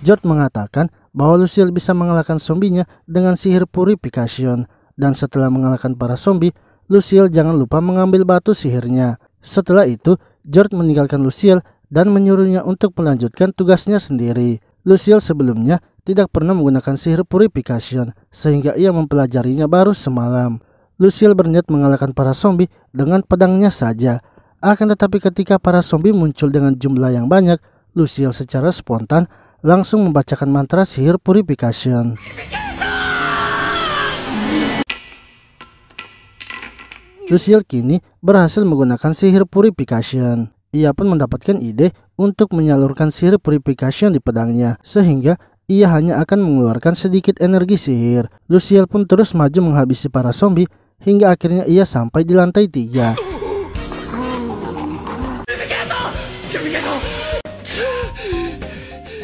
Speaker 1: George mengatakan bahwa Lucille bisa mengalahkan zombinya dengan sihir purification dan setelah mengalahkan para zombie, Lucille jangan lupa mengambil batu sihirnya. Setelah itu, George meninggalkan Lucille dan menyuruhnya untuk melanjutkan tugasnya sendiri. Lucille sebelumnya tidak pernah menggunakan sihir purification, sehingga ia mempelajarinya baru semalam. Lucille berniat mengalahkan para zombie dengan pedangnya saja. Akan tetapi ketika para zombie muncul dengan jumlah yang banyak, Lucille secara spontan langsung membacakan mantra sihir purification. Luciel kini berhasil menggunakan sihir purification. Ia pun mendapatkan ide untuk menyalurkan sihir purification di pedangnya, sehingga ia hanya akan mengeluarkan sedikit energi sihir. Luciel pun terus maju menghabisi para zombie hingga akhirnya ia sampai di lantai tiga.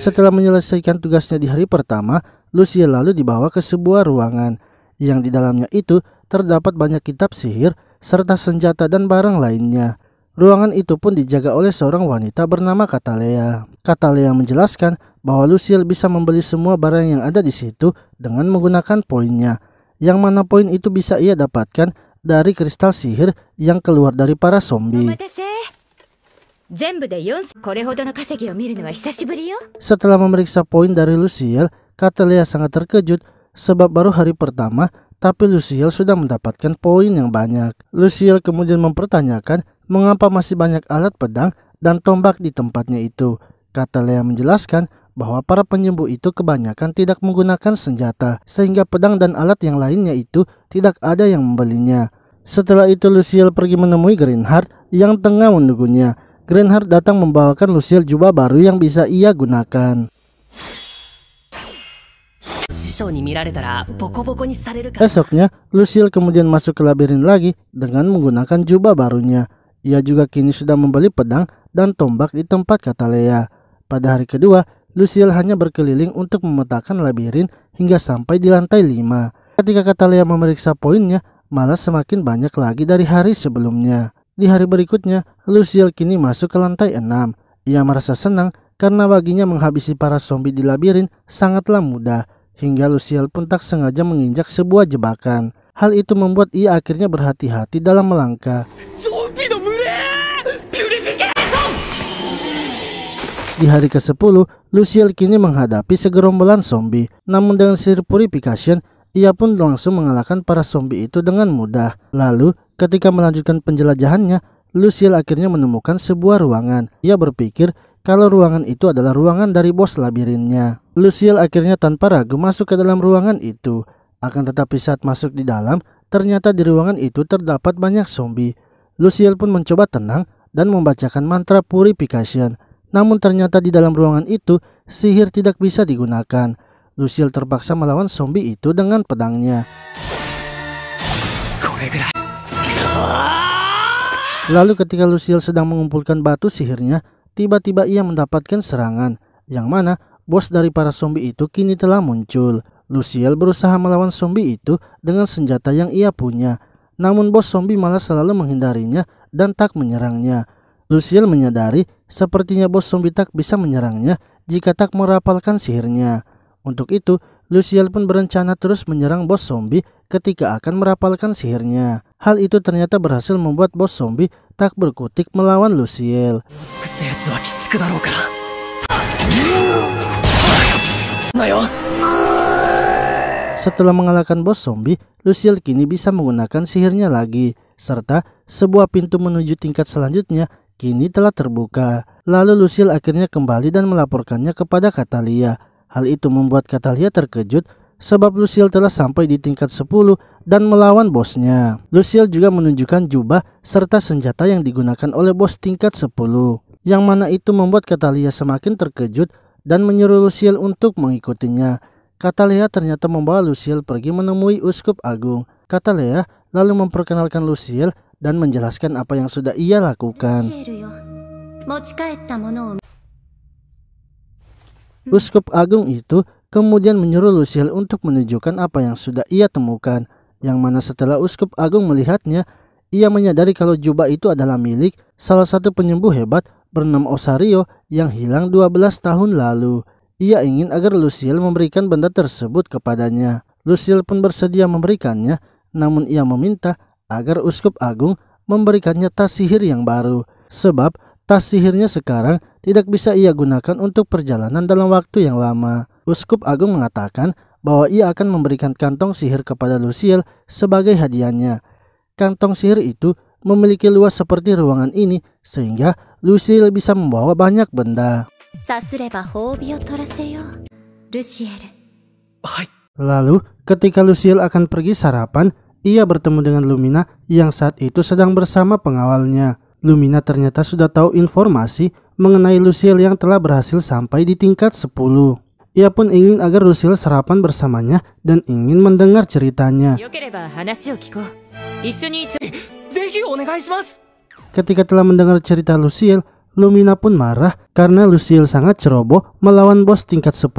Speaker 1: Setelah menyelesaikan tugasnya di hari pertama, Luciel lalu dibawa ke sebuah ruangan yang di dalamnya itu terdapat banyak kitab sihir serta senjata dan barang lainnya. Ruangan itu pun dijaga oleh seorang wanita bernama Katalea. Katalea menjelaskan bahwa Lucille bisa membeli semua barang yang ada di situ dengan menggunakan poinnya, yang mana poin itu bisa ia dapatkan dari kristal sihir yang keluar dari para zombie. Setelah memeriksa poin dari Lucille, Katalea sangat terkejut sebab baru hari pertama tapi Lucille sudah mendapatkan poin yang banyak. Lucille kemudian mempertanyakan mengapa masih banyak alat pedang dan tombak di tempatnya itu. Kata Lea menjelaskan bahwa para penyembuh itu kebanyakan tidak menggunakan senjata, sehingga pedang dan alat yang lainnya itu tidak ada yang membelinya. Setelah itu Lucille pergi menemui Greenheart yang tengah menunggunya. Greenheart datang membawakan Lucille jubah baru yang bisa ia gunakan. Esoknya, Lucille kemudian masuk ke labirin lagi dengan menggunakan jubah barunya. Ia juga kini sudah membeli pedang dan tombak di tempat kata Lea. Pada hari kedua, Lucille hanya berkeliling untuk memetakan labirin hingga sampai di lantai lima. Ketika kata Lea memeriksa poinnya, malah semakin banyak lagi dari hari sebelumnya. Di hari berikutnya, Lucille kini masuk ke lantai 6. Ia merasa senang karena baginya menghabisi para zombie di labirin sangatlah mudah hingga Lucille pun tak sengaja menginjak sebuah jebakan. Hal itu membuat ia akhirnya berhati-hati dalam melangkah. Di hari ke-10, Lucille kini menghadapi segerombolan zombie. Namun dengan sihir purification, ia pun langsung mengalahkan para zombie itu dengan mudah. Lalu, ketika melanjutkan penjelajahannya, Lucille akhirnya menemukan sebuah ruangan. Ia berpikir kalau ruangan itu adalah ruangan dari bos labirinnya. Lucille akhirnya tanpa ragu masuk ke dalam ruangan itu. Akan tetapi saat masuk di dalam, ternyata di ruangan itu terdapat banyak zombie. Lucille pun mencoba tenang dan membacakan mantra purification. Namun ternyata di dalam ruangan itu, sihir tidak bisa digunakan. Lucille terpaksa melawan zombie itu dengan pedangnya. Lalu ketika Lucille sedang mengumpulkan batu sihirnya, tiba-tiba ia mendapatkan serangan, yang mana bos dari para zombie itu kini telah muncul. Luciel berusaha melawan zombie itu dengan senjata yang ia punya. Namun bos zombie malah selalu menghindarinya dan tak menyerangnya. Luciel menyadari sepertinya bos zombie tak bisa menyerangnya jika tak merapalkan sihirnya. Untuk itu, Luciel pun berencana terus menyerang bos zombie ketika akan merapalkan sihirnya. Hal itu ternyata berhasil membuat bos zombie tak berkutik melawan Luciel. Setelah mengalahkan bos zombie, Lucille kini bisa menggunakan sihirnya lagi, serta sebuah pintu menuju tingkat selanjutnya kini telah terbuka. Lalu Lucille akhirnya kembali dan melaporkannya kepada Katalia. Hal itu membuat Katalia terkejut sebab Lucille telah sampai di tingkat 10 dan melawan bosnya. Lucille juga menunjukkan jubah serta senjata yang digunakan oleh bos tingkat 10. Yang mana itu membuat Katalia semakin terkejut dan menyuruh Lucille untuk mengikutinya. Kata Leah, ternyata membawa Lucille pergi menemui Uskup Agung. Kata Leah, lalu memperkenalkan Lucille dan menjelaskan apa yang sudah ia lakukan. Uskup Agung itu kemudian menyuruh Lucille untuk menunjukkan apa yang sudah ia temukan, yang mana setelah Uskup Agung melihatnya, ia menyadari kalau jubah itu adalah milik salah satu penyembuh hebat bernama Osario yang hilang 12 tahun lalu. Ia ingin agar Lucille memberikan benda tersebut kepadanya. Lucille pun bersedia memberikannya, namun ia meminta agar Uskup Agung memberikannya tas sihir yang baru, sebab tas sihirnya sekarang tidak bisa ia gunakan untuk perjalanan dalam waktu yang lama. Uskup Agung mengatakan bahwa ia akan memberikan kantong sihir kepada Lucille sebagai hadiahnya. Kantong sihir itu memiliki luas seperti ruangan ini sehingga Lucille bisa membawa banyak benda. Lalu ketika Lucille akan pergi sarapan, ia bertemu dengan Lumina yang saat itu sedang bersama pengawalnya. Lumina ternyata sudah tahu informasi mengenai Lucille yang telah berhasil sampai di tingkat 10. Ia pun ingin agar Lucille sarapan bersamanya dan ingin mendengar ceritanya. Ketika telah mendengar cerita Lucille, Lumina pun marah karena Lucille sangat ceroboh melawan bos tingkat 10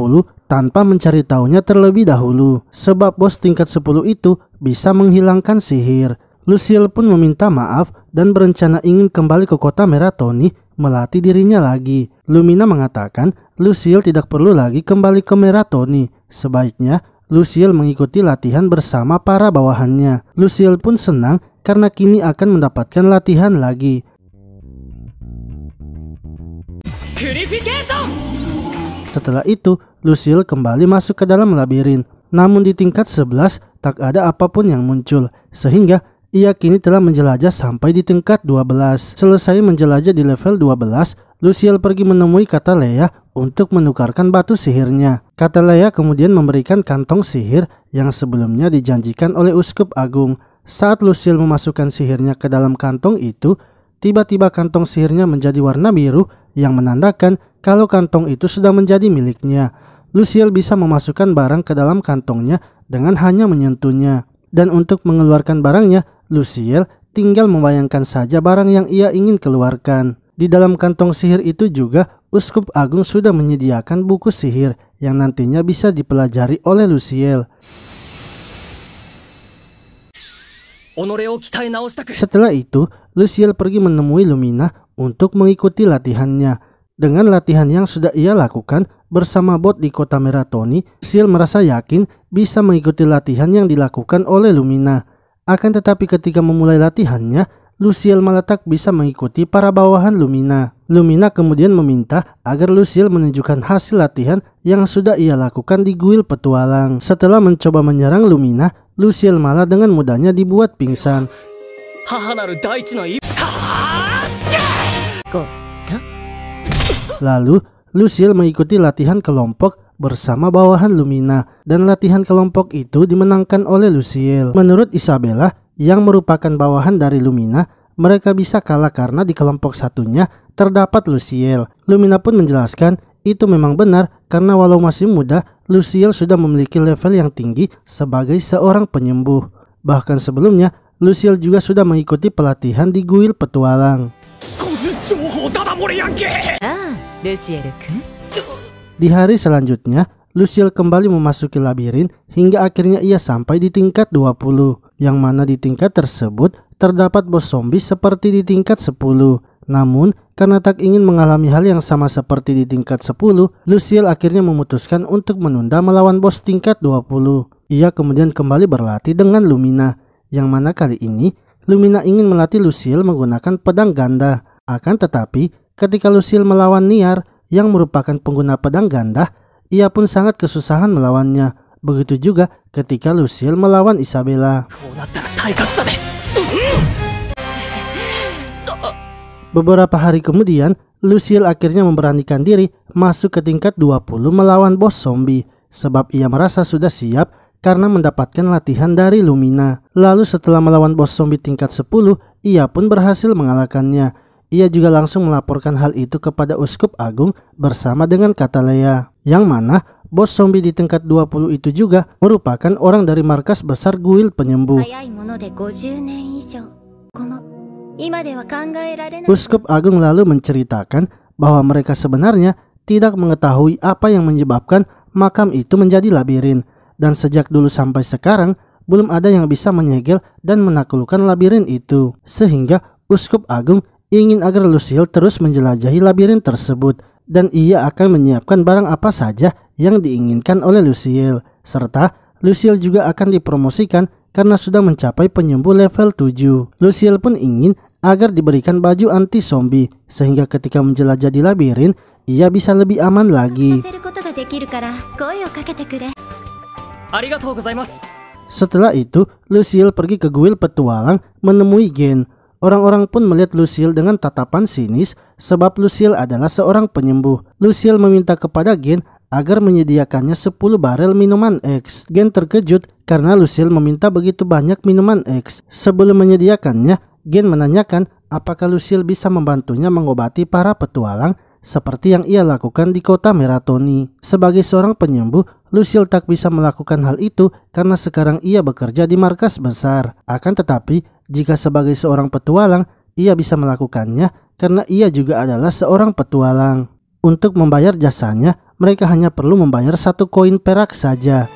Speaker 1: tanpa mencari tahunya terlebih dahulu. Sebab bos tingkat 10 itu bisa menghilangkan sihir. Lucille pun meminta maaf dan berencana ingin kembali ke kota Meratoni melatih dirinya lagi. Lumina mengatakan Lucille tidak perlu lagi kembali ke Meratoni. Sebaiknya Lucille mengikuti latihan bersama para bawahannya. Lucille pun senang karena kini akan mendapatkan latihan lagi. Setelah itu, Lucille kembali masuk ke dalam labirin. Namun di tingkat 11, tak ada apapun yang muncul, sehingga ia kini telah menjelajah sampai di tingkat 12. Selesai menjelajah di level 12, Luciel pergi menemui Leia untuk menukarkan batu sihirnya. Leia kemudian memberikan kantong sihir yang sebelumnya dijanjikan oleh Uskup Agung. Saat Lucille memasukkan sihirnya ke dalam kantong itu, tiba-tiba kantong sihirnya menjadi warna biru yang menandakan kalau kantong itu sudah menjadi miliknya. Lucille bisa memasukkan barang ke dalam kantongnya dengan hanya menyentuhnya. Dan untuk mengeluarkan barangnya, Lucille tinggal membayangkan saja barang yang ia ingin keluarkan. Di dalam kantong sihir itu juga, Uskup Agung sudah menyediakan buku sihir yang nantinya bisa dipelajari oleh Lucille. Setelah itu, Lucille pergi menemui Lumina untuk mengikuti latihannya. Dengan latihan yang sudah ia lakukan bersama bot di kota Meratoni, Lucille merasa yakin bisa mengikuti latihan yang dilakukan oleh Lumina. Akan tetapi ketika memulai latihannya, Lucille Malatak bisa mengikuti para bawahan Lumina. Lumina kemudian meminta agar Lucille menunjukkan hasil latihan yang sudah ia lakukan di Guil Petualang. Setelah mencoba menyerang Lumina, Lucille malah dengan mudahnya dibuat pingsan. Lalu, Lucille mengikuti latihan kelompok bersama bawahan Lumina dan latihan kelompok itu dimenangkan oleh Lucille. Menurut Isabella, yang merupakan bawahan dari Lumina, mereka bisa kalah karena di kelompok satunya terdapat Luciel. Lumina pun menjelaskan itu memang benar karena walau masih muda, Luciel sudah memiliki level yang tinggi sebagai seorang penyembuh. Bahkan sebelumnya, Luciel juga sudah mengikuti pelatihan di Guil Petualang. Di hari selanjutnya, Luciel kembali memasuki labirin hingga akhirnya ia sampai di tingkat 20 yang mana di tingkat tersebut terdapat bos zombie seperti di tingkat 10. Namun, karena tak ingin mengalami hal yang sama seperti di tingkat 10, Lucille akhirnya memutuskan untuk menunda melawan bos tingkat 20. Ia kemudian kembali berlatih dengan Lumina, yang mana kali ini Lumina ingin melatih Lucille menggunakan pedang ganda. Akan tetapi, ketika Lucille melawan Niar, yang merupakan pengguna pedang ganda, ia pun sangat kesusahan melawannya. Begitu juga ketika Lucille melawan Isabella. Beberapa hari kemudian, Lucille akhirnya memberanikan diri masuk ke tingkat 20 melawan bos zombie sebab ia merasa sudah siap karena mendapatkan latihan dari Lumina. Lalu setelah melawan bos zombie tingkat 10, ia pun berhasil mengalahkannya. Ia juga langsung melaporkan hal itu kepada Uskup Agung bersama dengan Katalea, yang mana bos zombie di tingkat 20 itu juga merupakan orang dari markas besar guil penyembuh. Uskup Agung lalu menceritakan bahwa mereka sebenarnya tidak mengetahui apa yang menyebabkan makam itu menjadi labirin dan sejak dulu sampai sekarang belum ada yang bisa menyegel dan menaklukkan labirin itu sehingga Uskup Agung ingin agar Lucille terus menjelajahi labirin tersebut dan ia akan menyiapkan barang apa saja yang diinginkan oleh Lucille, serta Lucille juga akan dipromosikan karena sudah mencapai penyembuh level 7. Lucille pun ingin agar diberikan baju anti zombie sehingga ketika menjelajah di labirin ia bisa lebih aman lagi. Setelah itu, Lucille pergi ke guild petualang menemui Gen Orang-orang pun melihat Lucille dengan tatapan sinis sebab Lucille adalah seorang penyembuh. Lucille meminta kepada Gen agar menyediakannya 10 barel minuman X. Gen terkejut karena Lucille meminta begitu banyak minuman X. Sebelum menyediakannya, Gen menanyakan apakah Lucille bisa membantunya mengobati para petualang seperti yang ia lakukan di kota Meratoni. Sebagai seorang penyembuh, Lucille tak bisa melakukan hal itu karena sekarang ia bekerja di markas besar. Akan tetapi, jika sebagai seorang petualang ia bisa melakukannya karena ia juga adalah seorang petualang. Untuk membayar jasanya, mereka hanya perlu membayar satu koin perak saja.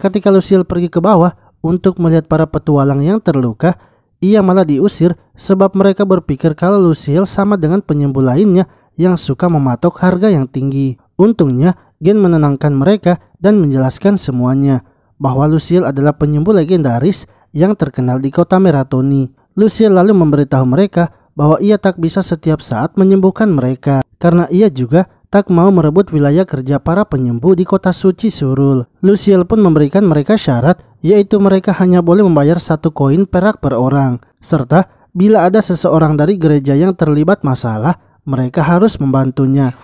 Speaker 1: Ketika Lucille pergi ke bawah untuk melihat para petualang yang terluka, ia malah diusir sebab mereka berpikir kalau Lucille sama dengan penyembuh lainnya yang suka mematok harga yang tinggi. Untungnya, Gen menenangkan mereka dan menjelaskan semuanya bahwa Lucille adalah penyembuh legendaris yang terkenal di kota Meratoni. Lucille lalu memberitahu mereka bahwa ia tak bisa setiap saat menyembuhkan mereka karena ia juga tak mau merebut wilayah kerja para penyembuh di kota suci Surul. Lucille pun memberikan mereka syarat yaitu mereka hanya boleh membayar satu koin perak per orang serta bila ada seseorang dari gereja yang terlibat masalah mereka harus membantunya.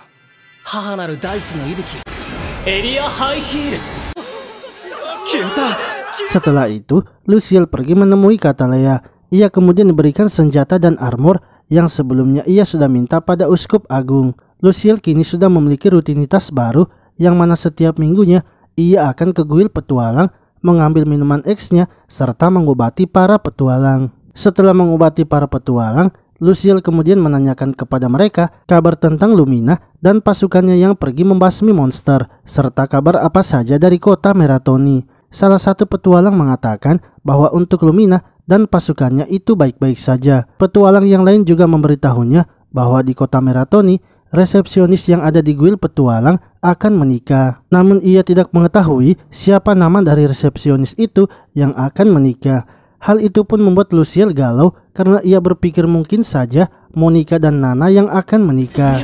Speaker 1: Setelah itu, Lucille pergi menemui Katalea. Ia kemudian diberikan senjata dan armor yang sebelumnya ia sudah minta pada Uskup Agung. Lucille kini sudah memiliki rutinitas baru yang mana setiap minggunya ia akan ke guil petualang mengambil minuman X-nya serta mengobati para petualang. Setelah mengobati para petualang, Lucille kemudian menanyakan kepada mereka kabar tentang Lumina dan pasukannya yang pergi membasmi monster serta kabar apa saja dari kota Meratoni. Salah satu petualang mengatakan bahwa untuk Lumina dan pasukannya itu baik-baik saja. Petualang yang lain juga memberitahunya bahwa di kota Meratoni, resepsionis yang ada di guild petualang akan menikah. Namun ia tidak mengetahui siapa nama dari resepsionis itu yang akan menikah. Hal itu pun membuat Luciel galau karena ia berpikir mungkin saja Monica dan Nana yang akan menikah.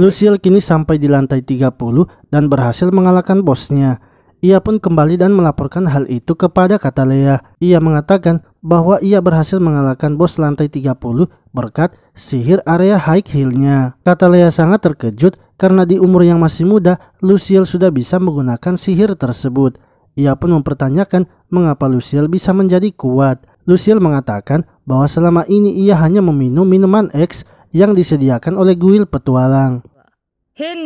Speaker 1: Lucille kini sampai di lantai 30 dan berhasil mengalahkan bosnya. Ia pun kembali dan melaporkan hal itu kepada Katalea. Ia mengatakan bahwa ia berhasil mengalahkan bos lantai 30 berkat sihir area high heelnya. Katalea sangat terkejut karena di umur yang masih muda, Lucille sudah bisa menggunakan sihir tersebut. Ia pun mempertanyakan mengapa Lucille bisa menjadi kuat. Lucille mengatakan bahwa selama ini ia hanya meminum minuman X yang disediakan oleh guild petualang. Ah,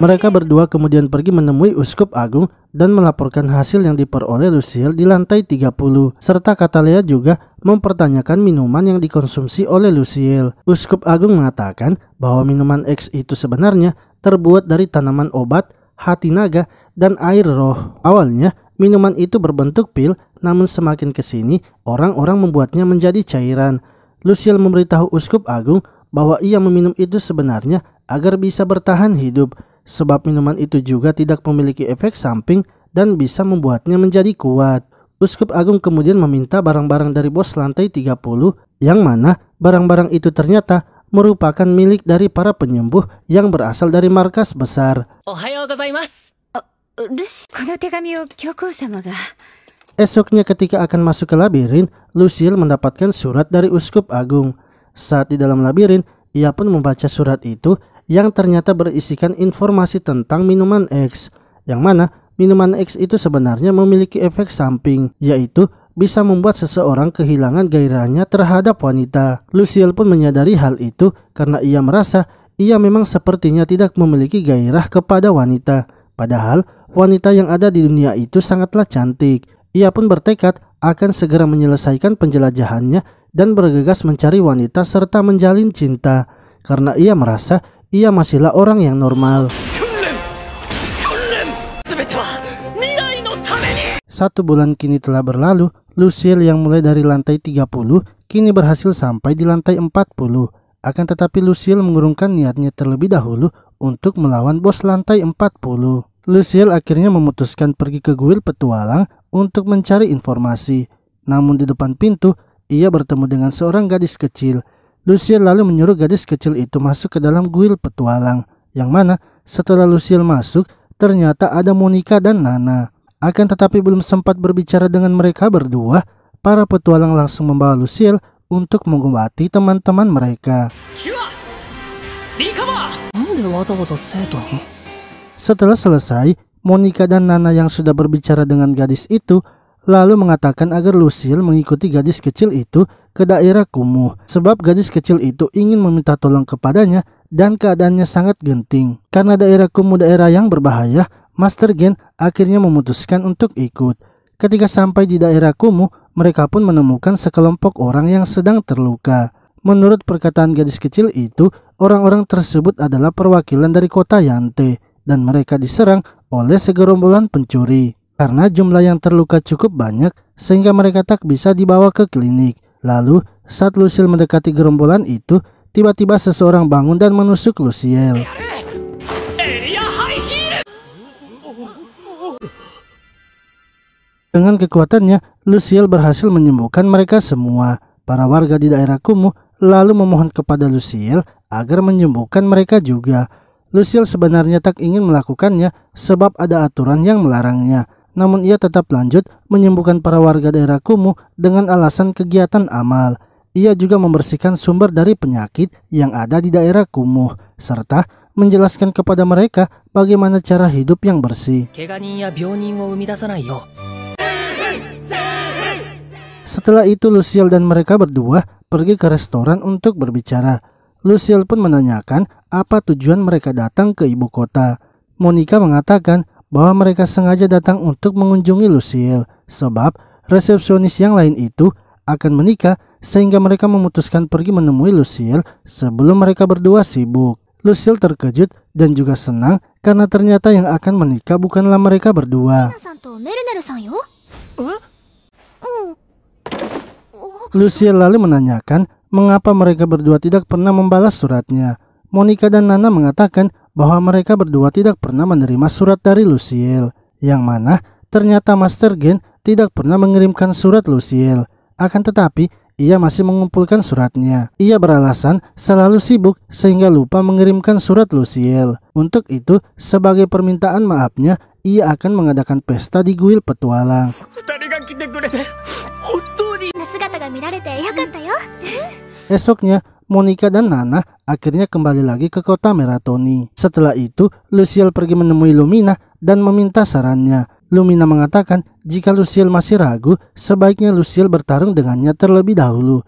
Speaker 1: Mereka berdua kemudian pergi menemui Uskup Agung dan melaporkan hasil yang diperoleh Lucille di lantai 30, serta Katalia juga mempertanyakan minuman yang dikonsumsi oleh Lucille. Uskup Agung mengatakan bahwa minuman X itu sebenarnya terbuat dari tanaman obat, hati naga, dan air roh. Awalnya, minuman itu berbentuk pil namun semakin ke sini orang-orang membuatnya menjadi cairan. Luciel memberitahu Uskup Agung bahwa ia meminum itu sebenarnya agar bisa bertahan hidup, sebab minuman itu juga tidak memiliki efek samping dan bisa membuatnya menjadi kuat. Uskup Agung kemudian meminta barang-barang dari bos lantai 30 yang mana barang-barang itu ternyata merupakan milik dari para penyembuh yang berasal dari markas besar. Ohayou gozaimasu. Oh, Esoknya ketika akan masuk ke labirin, Lucille mendapatkan surat dari Uskup Agung. Saat di dalam labirin, ia pun membaca surat itu yang ternyata berisikan informasi tentang minuman X, yang mana minuman X itu sebenarnya memiliki efek samping, yaitu bisa membuat seseorang kehilangan gairahnya terhadap wanita. Lucille pun menyadari hal itu karena ia merasa ia memang sepertinya tidak memiliki gairah kepada wanita. Padahal wanita yang ada di dunia itu sangatlah cantik ia pun bertekad akan segera menyelesaikan penjelajahannya dan bergegas mencari wanita serta menjalin cinta karena ia merasa ia masihlah orang yang normal. Satu bulan kini telah berlalu, Lucille yang mulai dari lantai 30 kini berhasil sampai di lantai 40. Akan tetapi Lucille mengurungkan niatnya terlebih dahulu untuk melawan bos lantai 40. Lucille akhirnya memutuskan pergi ke guild petualang untuk mencari informasi. Namun di depan pintu, ia bertemu dengan seorang gadis kecil. Lucille lalu menyuruh gadis kecil itu masuk ke dalam guil petualang, yang mana setelah Lucille masuk, ternyata ada Monica dan Nana. Akan tetapi belum sempat berbicara dengan mereka berdua, para petualang langsung membawa Lucille untuk mengobati teman-teman mereka. Setelah selesai, Monica dan Nana yang sudah berbicara dengan gadis itu lalu mengatakan agar Lucille mengikuti gadis kecil itu ke daerah kumuh sebab gadis kecil itu ingin meminta tolong kepadanya dan keadaannya sangat genting. Karena daerah kumuh daerah yang berbahaya, Master Gen akhirnya memutuskan untuk ikut. Ketika sampai di daerah kumuh, mereka pun menemukan sekelompok orang yang sedang terluka. Menurut perkataan gadis kecil itu, orang-orang tersebut adalah perwakilan dari kota Yante dan mereka diserang oleh segerombolan pencuri. Karena jumlah yang terluka cukup banyak sehingga mereka tak bisa dibawa ke klinik. Lalu saat Lucille mendekati gerombolan itu, tiba-tiba seseorang bangun dan menusuk Lucille. Dengan kekuatannya, Lucille berhasil menyembuhkan mereka semua. Para warga di daerah kumuh lalu memohon kepada Lucille agar menyembuhkan mereka juga. Lucille sebenarnya tak ingin melakukannya sebab ada aturan yang melarangnya. Namun ia tetap lanjut menyembuhkan para warga daerah kumuh dengan alasan kegiatan amal. Ia juga membersihkan sumber dari penyakit yang ada di daerah kumuh serta menjelaskan kepada mereka bagaimana cara hidup yang bersih. Ya Setelah itu Lucille dan mereka berdua pergi ke restoran untuk berbicara. Lucille pun menanyakan apa tujuan mereka datang ke ibu kota. Monica mengatakan bahwa mereka sengaja datang untuk mengunjungi Lucille sebab resepsionis yang lain itu akan menikah sehingga mereka memutuskan pergi menemui Lucille sebelum mereka berdua sibuk. Lucille terkejut dan juga senang karena ternyata yang akan menikah bukanlah mereka berdua. Hmm. Lucille lalu menanyakan mengapa mereka berdua tidak pernah membalas suratnya. Monica dan Nana mengatakan bahwa mereka berdua tidak pernah menerima surat dari Luciel, yang mana ternyata Master Gen tidak pernah mengirimkan surat Luciel. Akan tetapi, ia masih mengumpulkan suratnya. Ia beralasan selalu sibuk sehingga lupa mengirimkan surat Luciel. Untuk itu, sebagai permintaan maafnya, ia akan mengadakan pesta di Guil Petualang. Kan Esoknya, Monica dan Nana akhirnya kembali lagi ke kota Meratoni. Setelah itu, Lucille pergi menemui Lumina dan meminta sarannya. Lumina mengatakan jika Lucille masih ragu, sebaiknya Lucille bertarung dengannya terlebih dahulu.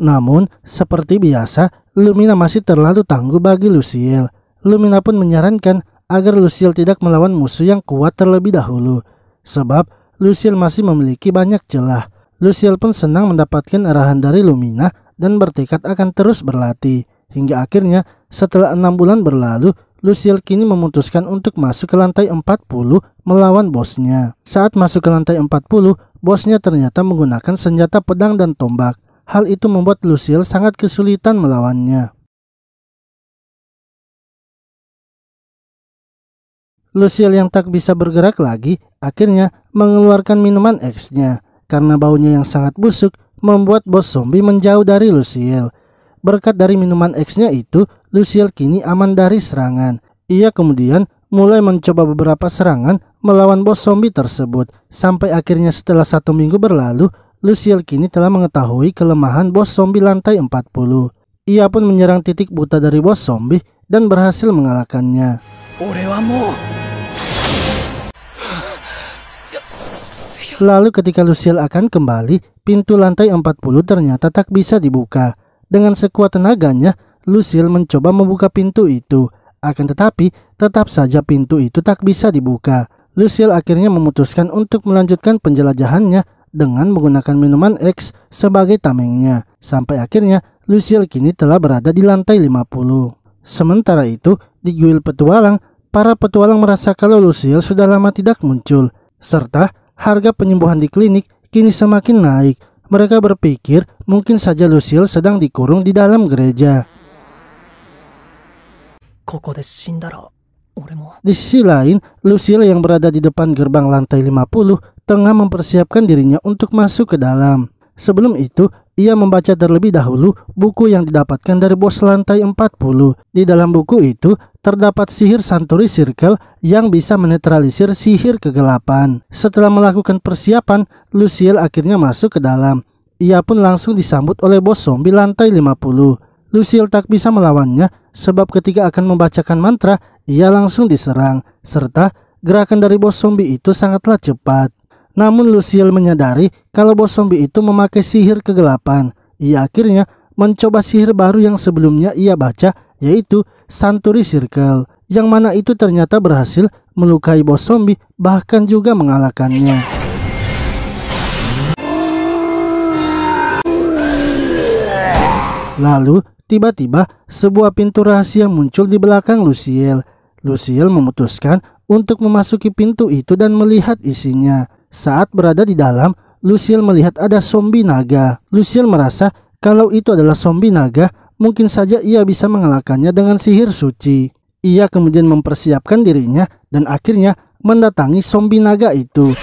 Speaker 1: Namun, seperti biasa, Lumina masih terlalu tangguh bagi Lucille. Lumina pun menyarankan agar Lucille tidak melawan musuh yang kuat terlebih dahulu, sebab Lucille masih memiliki banyak celah. Lucille pun senang mendapatkan arahan dari Lumina dan bertekad akan terus berlatih. Hingga akhirnya, setelah enam bulan berlalu, Lucille kini memutuskan untuk masuk ke lantai 40 melawan bosnya. Saat masuk ke lantai 40, bosnya ternyata menggunakan senjata pedang dan tombak. Hal itu membuat Lucille sangat kesulitan melawannya. Lucille yang tak bisa bergerak lagi akhirnya mengeluarkan minuman X-nya karena baunya yang sangat busuk membuat bos zombie menjauh dari Luciel. Berkat dari minuman X-nya itu, Luciel kini aman dari serangan. Ia kemudian mulai mencoba beberapa serangan melawan bos zombie tersebut. Sampai akhirnya setelah satu minggu berlalu, Luciel kini telah mengetahui kelemahan bos zombie lantai 40. Ia pun menyerang titik buta dari bos zombie dan berhasil mengalahkannya. 俺はもう Lalu ketika Lucille akan kembali, pintu lantai 40 ternyata tak bisa dibuka. Dengan sekuat tenaganya, Lucille mencoba membuka pintu itu. Akan tetapi, tetap saja pintu itu tak bisa dibuka. Lucille akhirnya memutuskan untuk melanjutkan penjelajahannya dengan menggunakan minuman X sebagai tamengnya. Sampai akhirnya, Lucille kini telah berada di lantai 50. Sementara itu, di guild petualang, para petualang merasa kalau Lucille sudah lama tidak muncul, serta harga penyembuhan di klinik kini semakin naik. Mereka berpikir mungkin saja Lucille sedang dikurung di dalam gereja. Di sisi lain, Lucille yang berada di depan gerbang lantai 50 tengah mempersiapkan dirinya untuk masuk ke dalam. Sebelum itu, ia membaca terlebih dahulu buku yang didapatkan dari bos lantai 40. Di dalam buku itu terdapat sihir Santuri Circle yang bisa menetralisir sihir kegelapan. Setelah melakukan persiapan, Lucille akhirnya masuk ke dalam. Ia pun langsung disambut oleh bos zombie lantai 50. Lucille tak bisa melawannya sebab ketika akan membacakan mantra, ia langsung diserang serta gerakan dari bos zombie itu sangatlah cepat. Namun Lucille menyadari kalau bos zombie itu memakai sihir kegelapan. Ia akhirnya mencoba sihir baru yang sebelumnya ia baca yaitu Santuri Circle yang mana itu ternyata berhasil melukai bos zombie bahkan juga mengalahkannya. Lalu tiba-tiba sebuah pintu rahasia muncul di belakang Lucille. Lucille memutuskan untuk memasuki pintu itu dan melihat isinya. Saat berada di dalam, Lucille melihat ada zombie naga. Lucille merasa kalau itu adalah zombie naga, mungkin saja ia bisa mengalahkannya dengan sihir suci. Ia kemudian mempersiapkan dirinya dan akhirnya mendatangi zombie naga itu.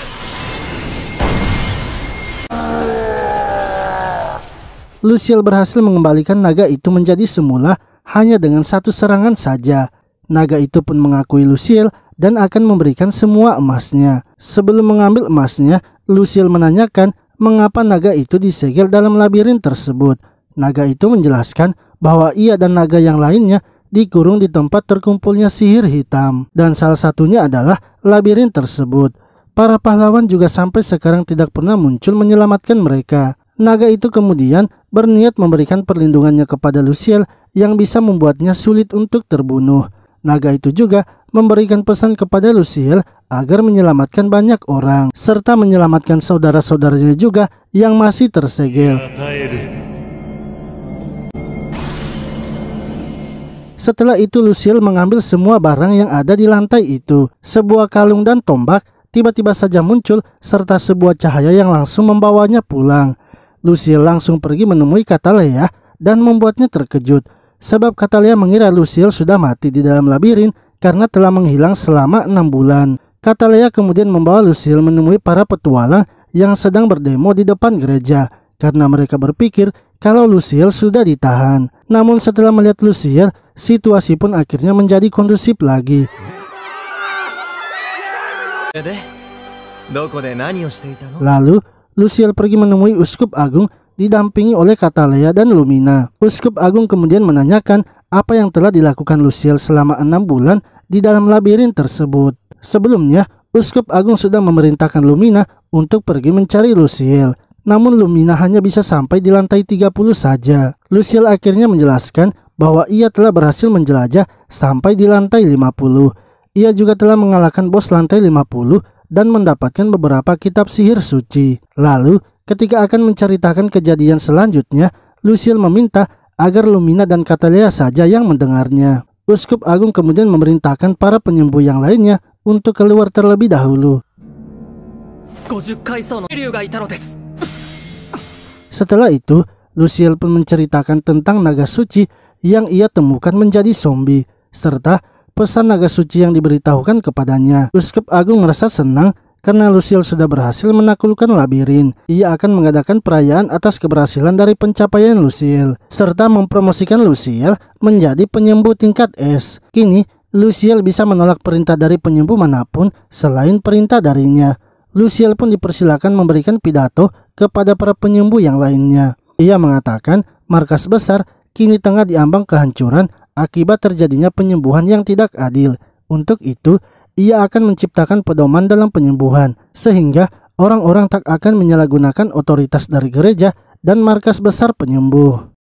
Speaker 1: Lucille berhasil mengembalikan naga itu menjadi semula hanya dengan satu serangan saja. Naga itu pun mengakui Lucille dan akan memberikan semua emasnya. Sebelum mengambil emasnya, Lucille menanyakan mengapa naga itu disegel dalam labirin tersebut. Naga itu menjelaskan bahwa ia dan naga yang lainnya dikurung di tempat terkumpulnya sihir hitam dan salah satunya adalah labirin tersebut. Para pahlawan juga sampai sekarang tidak pernah muncul menyelamatkan mereka. Naga itu kemudian berniat memberikan perlindungannya kepada Lucille yang bisa membuatnya sulit untuk terbunuh. Naga itu juga memberikan pesan kepada Lucille agar menyelamatkan banyak orang serta menyelamatkan saudara-saudaranya juga yang masih tersegel. Setelah itu Lucille mengambil semua barang yang ada di lantai itu. Sebuah kalung dan tombak tiba-tiba saja muncul serta sebuah cahaya yang langsung membawanya pulang. Lucille langsung pergi menemui Katalea dan membuatnya terkejut sebab Katalia mengira Lucille sudah mati di dalam labirin karena telah menghilang selama enam bulan. Katalia kemudian membawa Lucille menemui para petualang yang sedang berdemo di depan gereja karena mereka berpikir kalau Lucille sudah ditahan. Namun setelah melihat Lucille, situasi pun akhirnya menjadi kondusif lagi. Lalu, Lucille pergi menemui Uskup Agung didampingi oleh Katalea dan Lumina. Uskup Agung kemudian menanyakan apa yang telah dilakukan Lucille selama enam bulan di dalam labirin tersebut. Sebelumnya, Uskup Agung sudah memerintahkan Lumina untuk pergi mencari Lucille. Namun Lumina hanya bisa sampai di lantai 30 saja. Lucille akhirnya menjelaskan bahwa ia telah berhasil menjelajah sampai di lantai 50. Ia juga telah mengalahkan bos lantai 50 dan mendapatkan beberapa kitab sihir suci. Lalu, Ketika akan menceritakan kejadian selanjutnya, Lucille meminta agar Lumina dan Catalia saja yang mendengarnya. Uskup Agung kemudian memerintahkan para penyembuh yang lainnya untuk keluar terlebih dahulu. Setelah itu, Lucille pun menceritakan tentang naga suci yang ia temukan menjadi zombie, serta pesan naga suci yang diberitahukan kepadanya. Uskup Agung merasa senang karena Lucille sudah berhasil menaklukkan labirin, ia akan mengadakan perayaan atas keberhasilan dari pencapaian Lucille, serta mempromosikan Lucille menjadi penyembuh tingkat S. Kini, Lucille bisa menolak perintah dari penyembuh manapun selain perintah darinya. Lucille pun dipersilakan memberikan pidato kepada para penyembuh yang lainnya. Ia mengatakan markas besar kini tengah diambang kehancuran akibat terjadinya penyembuhan yang tidak adil. Untuk itu, ia akan menciptakan pedoman dalam penyembuhan, sehingga orang-orang tak akan menyalahgunakan otoritas dari gereja dan markas besar penyembuh.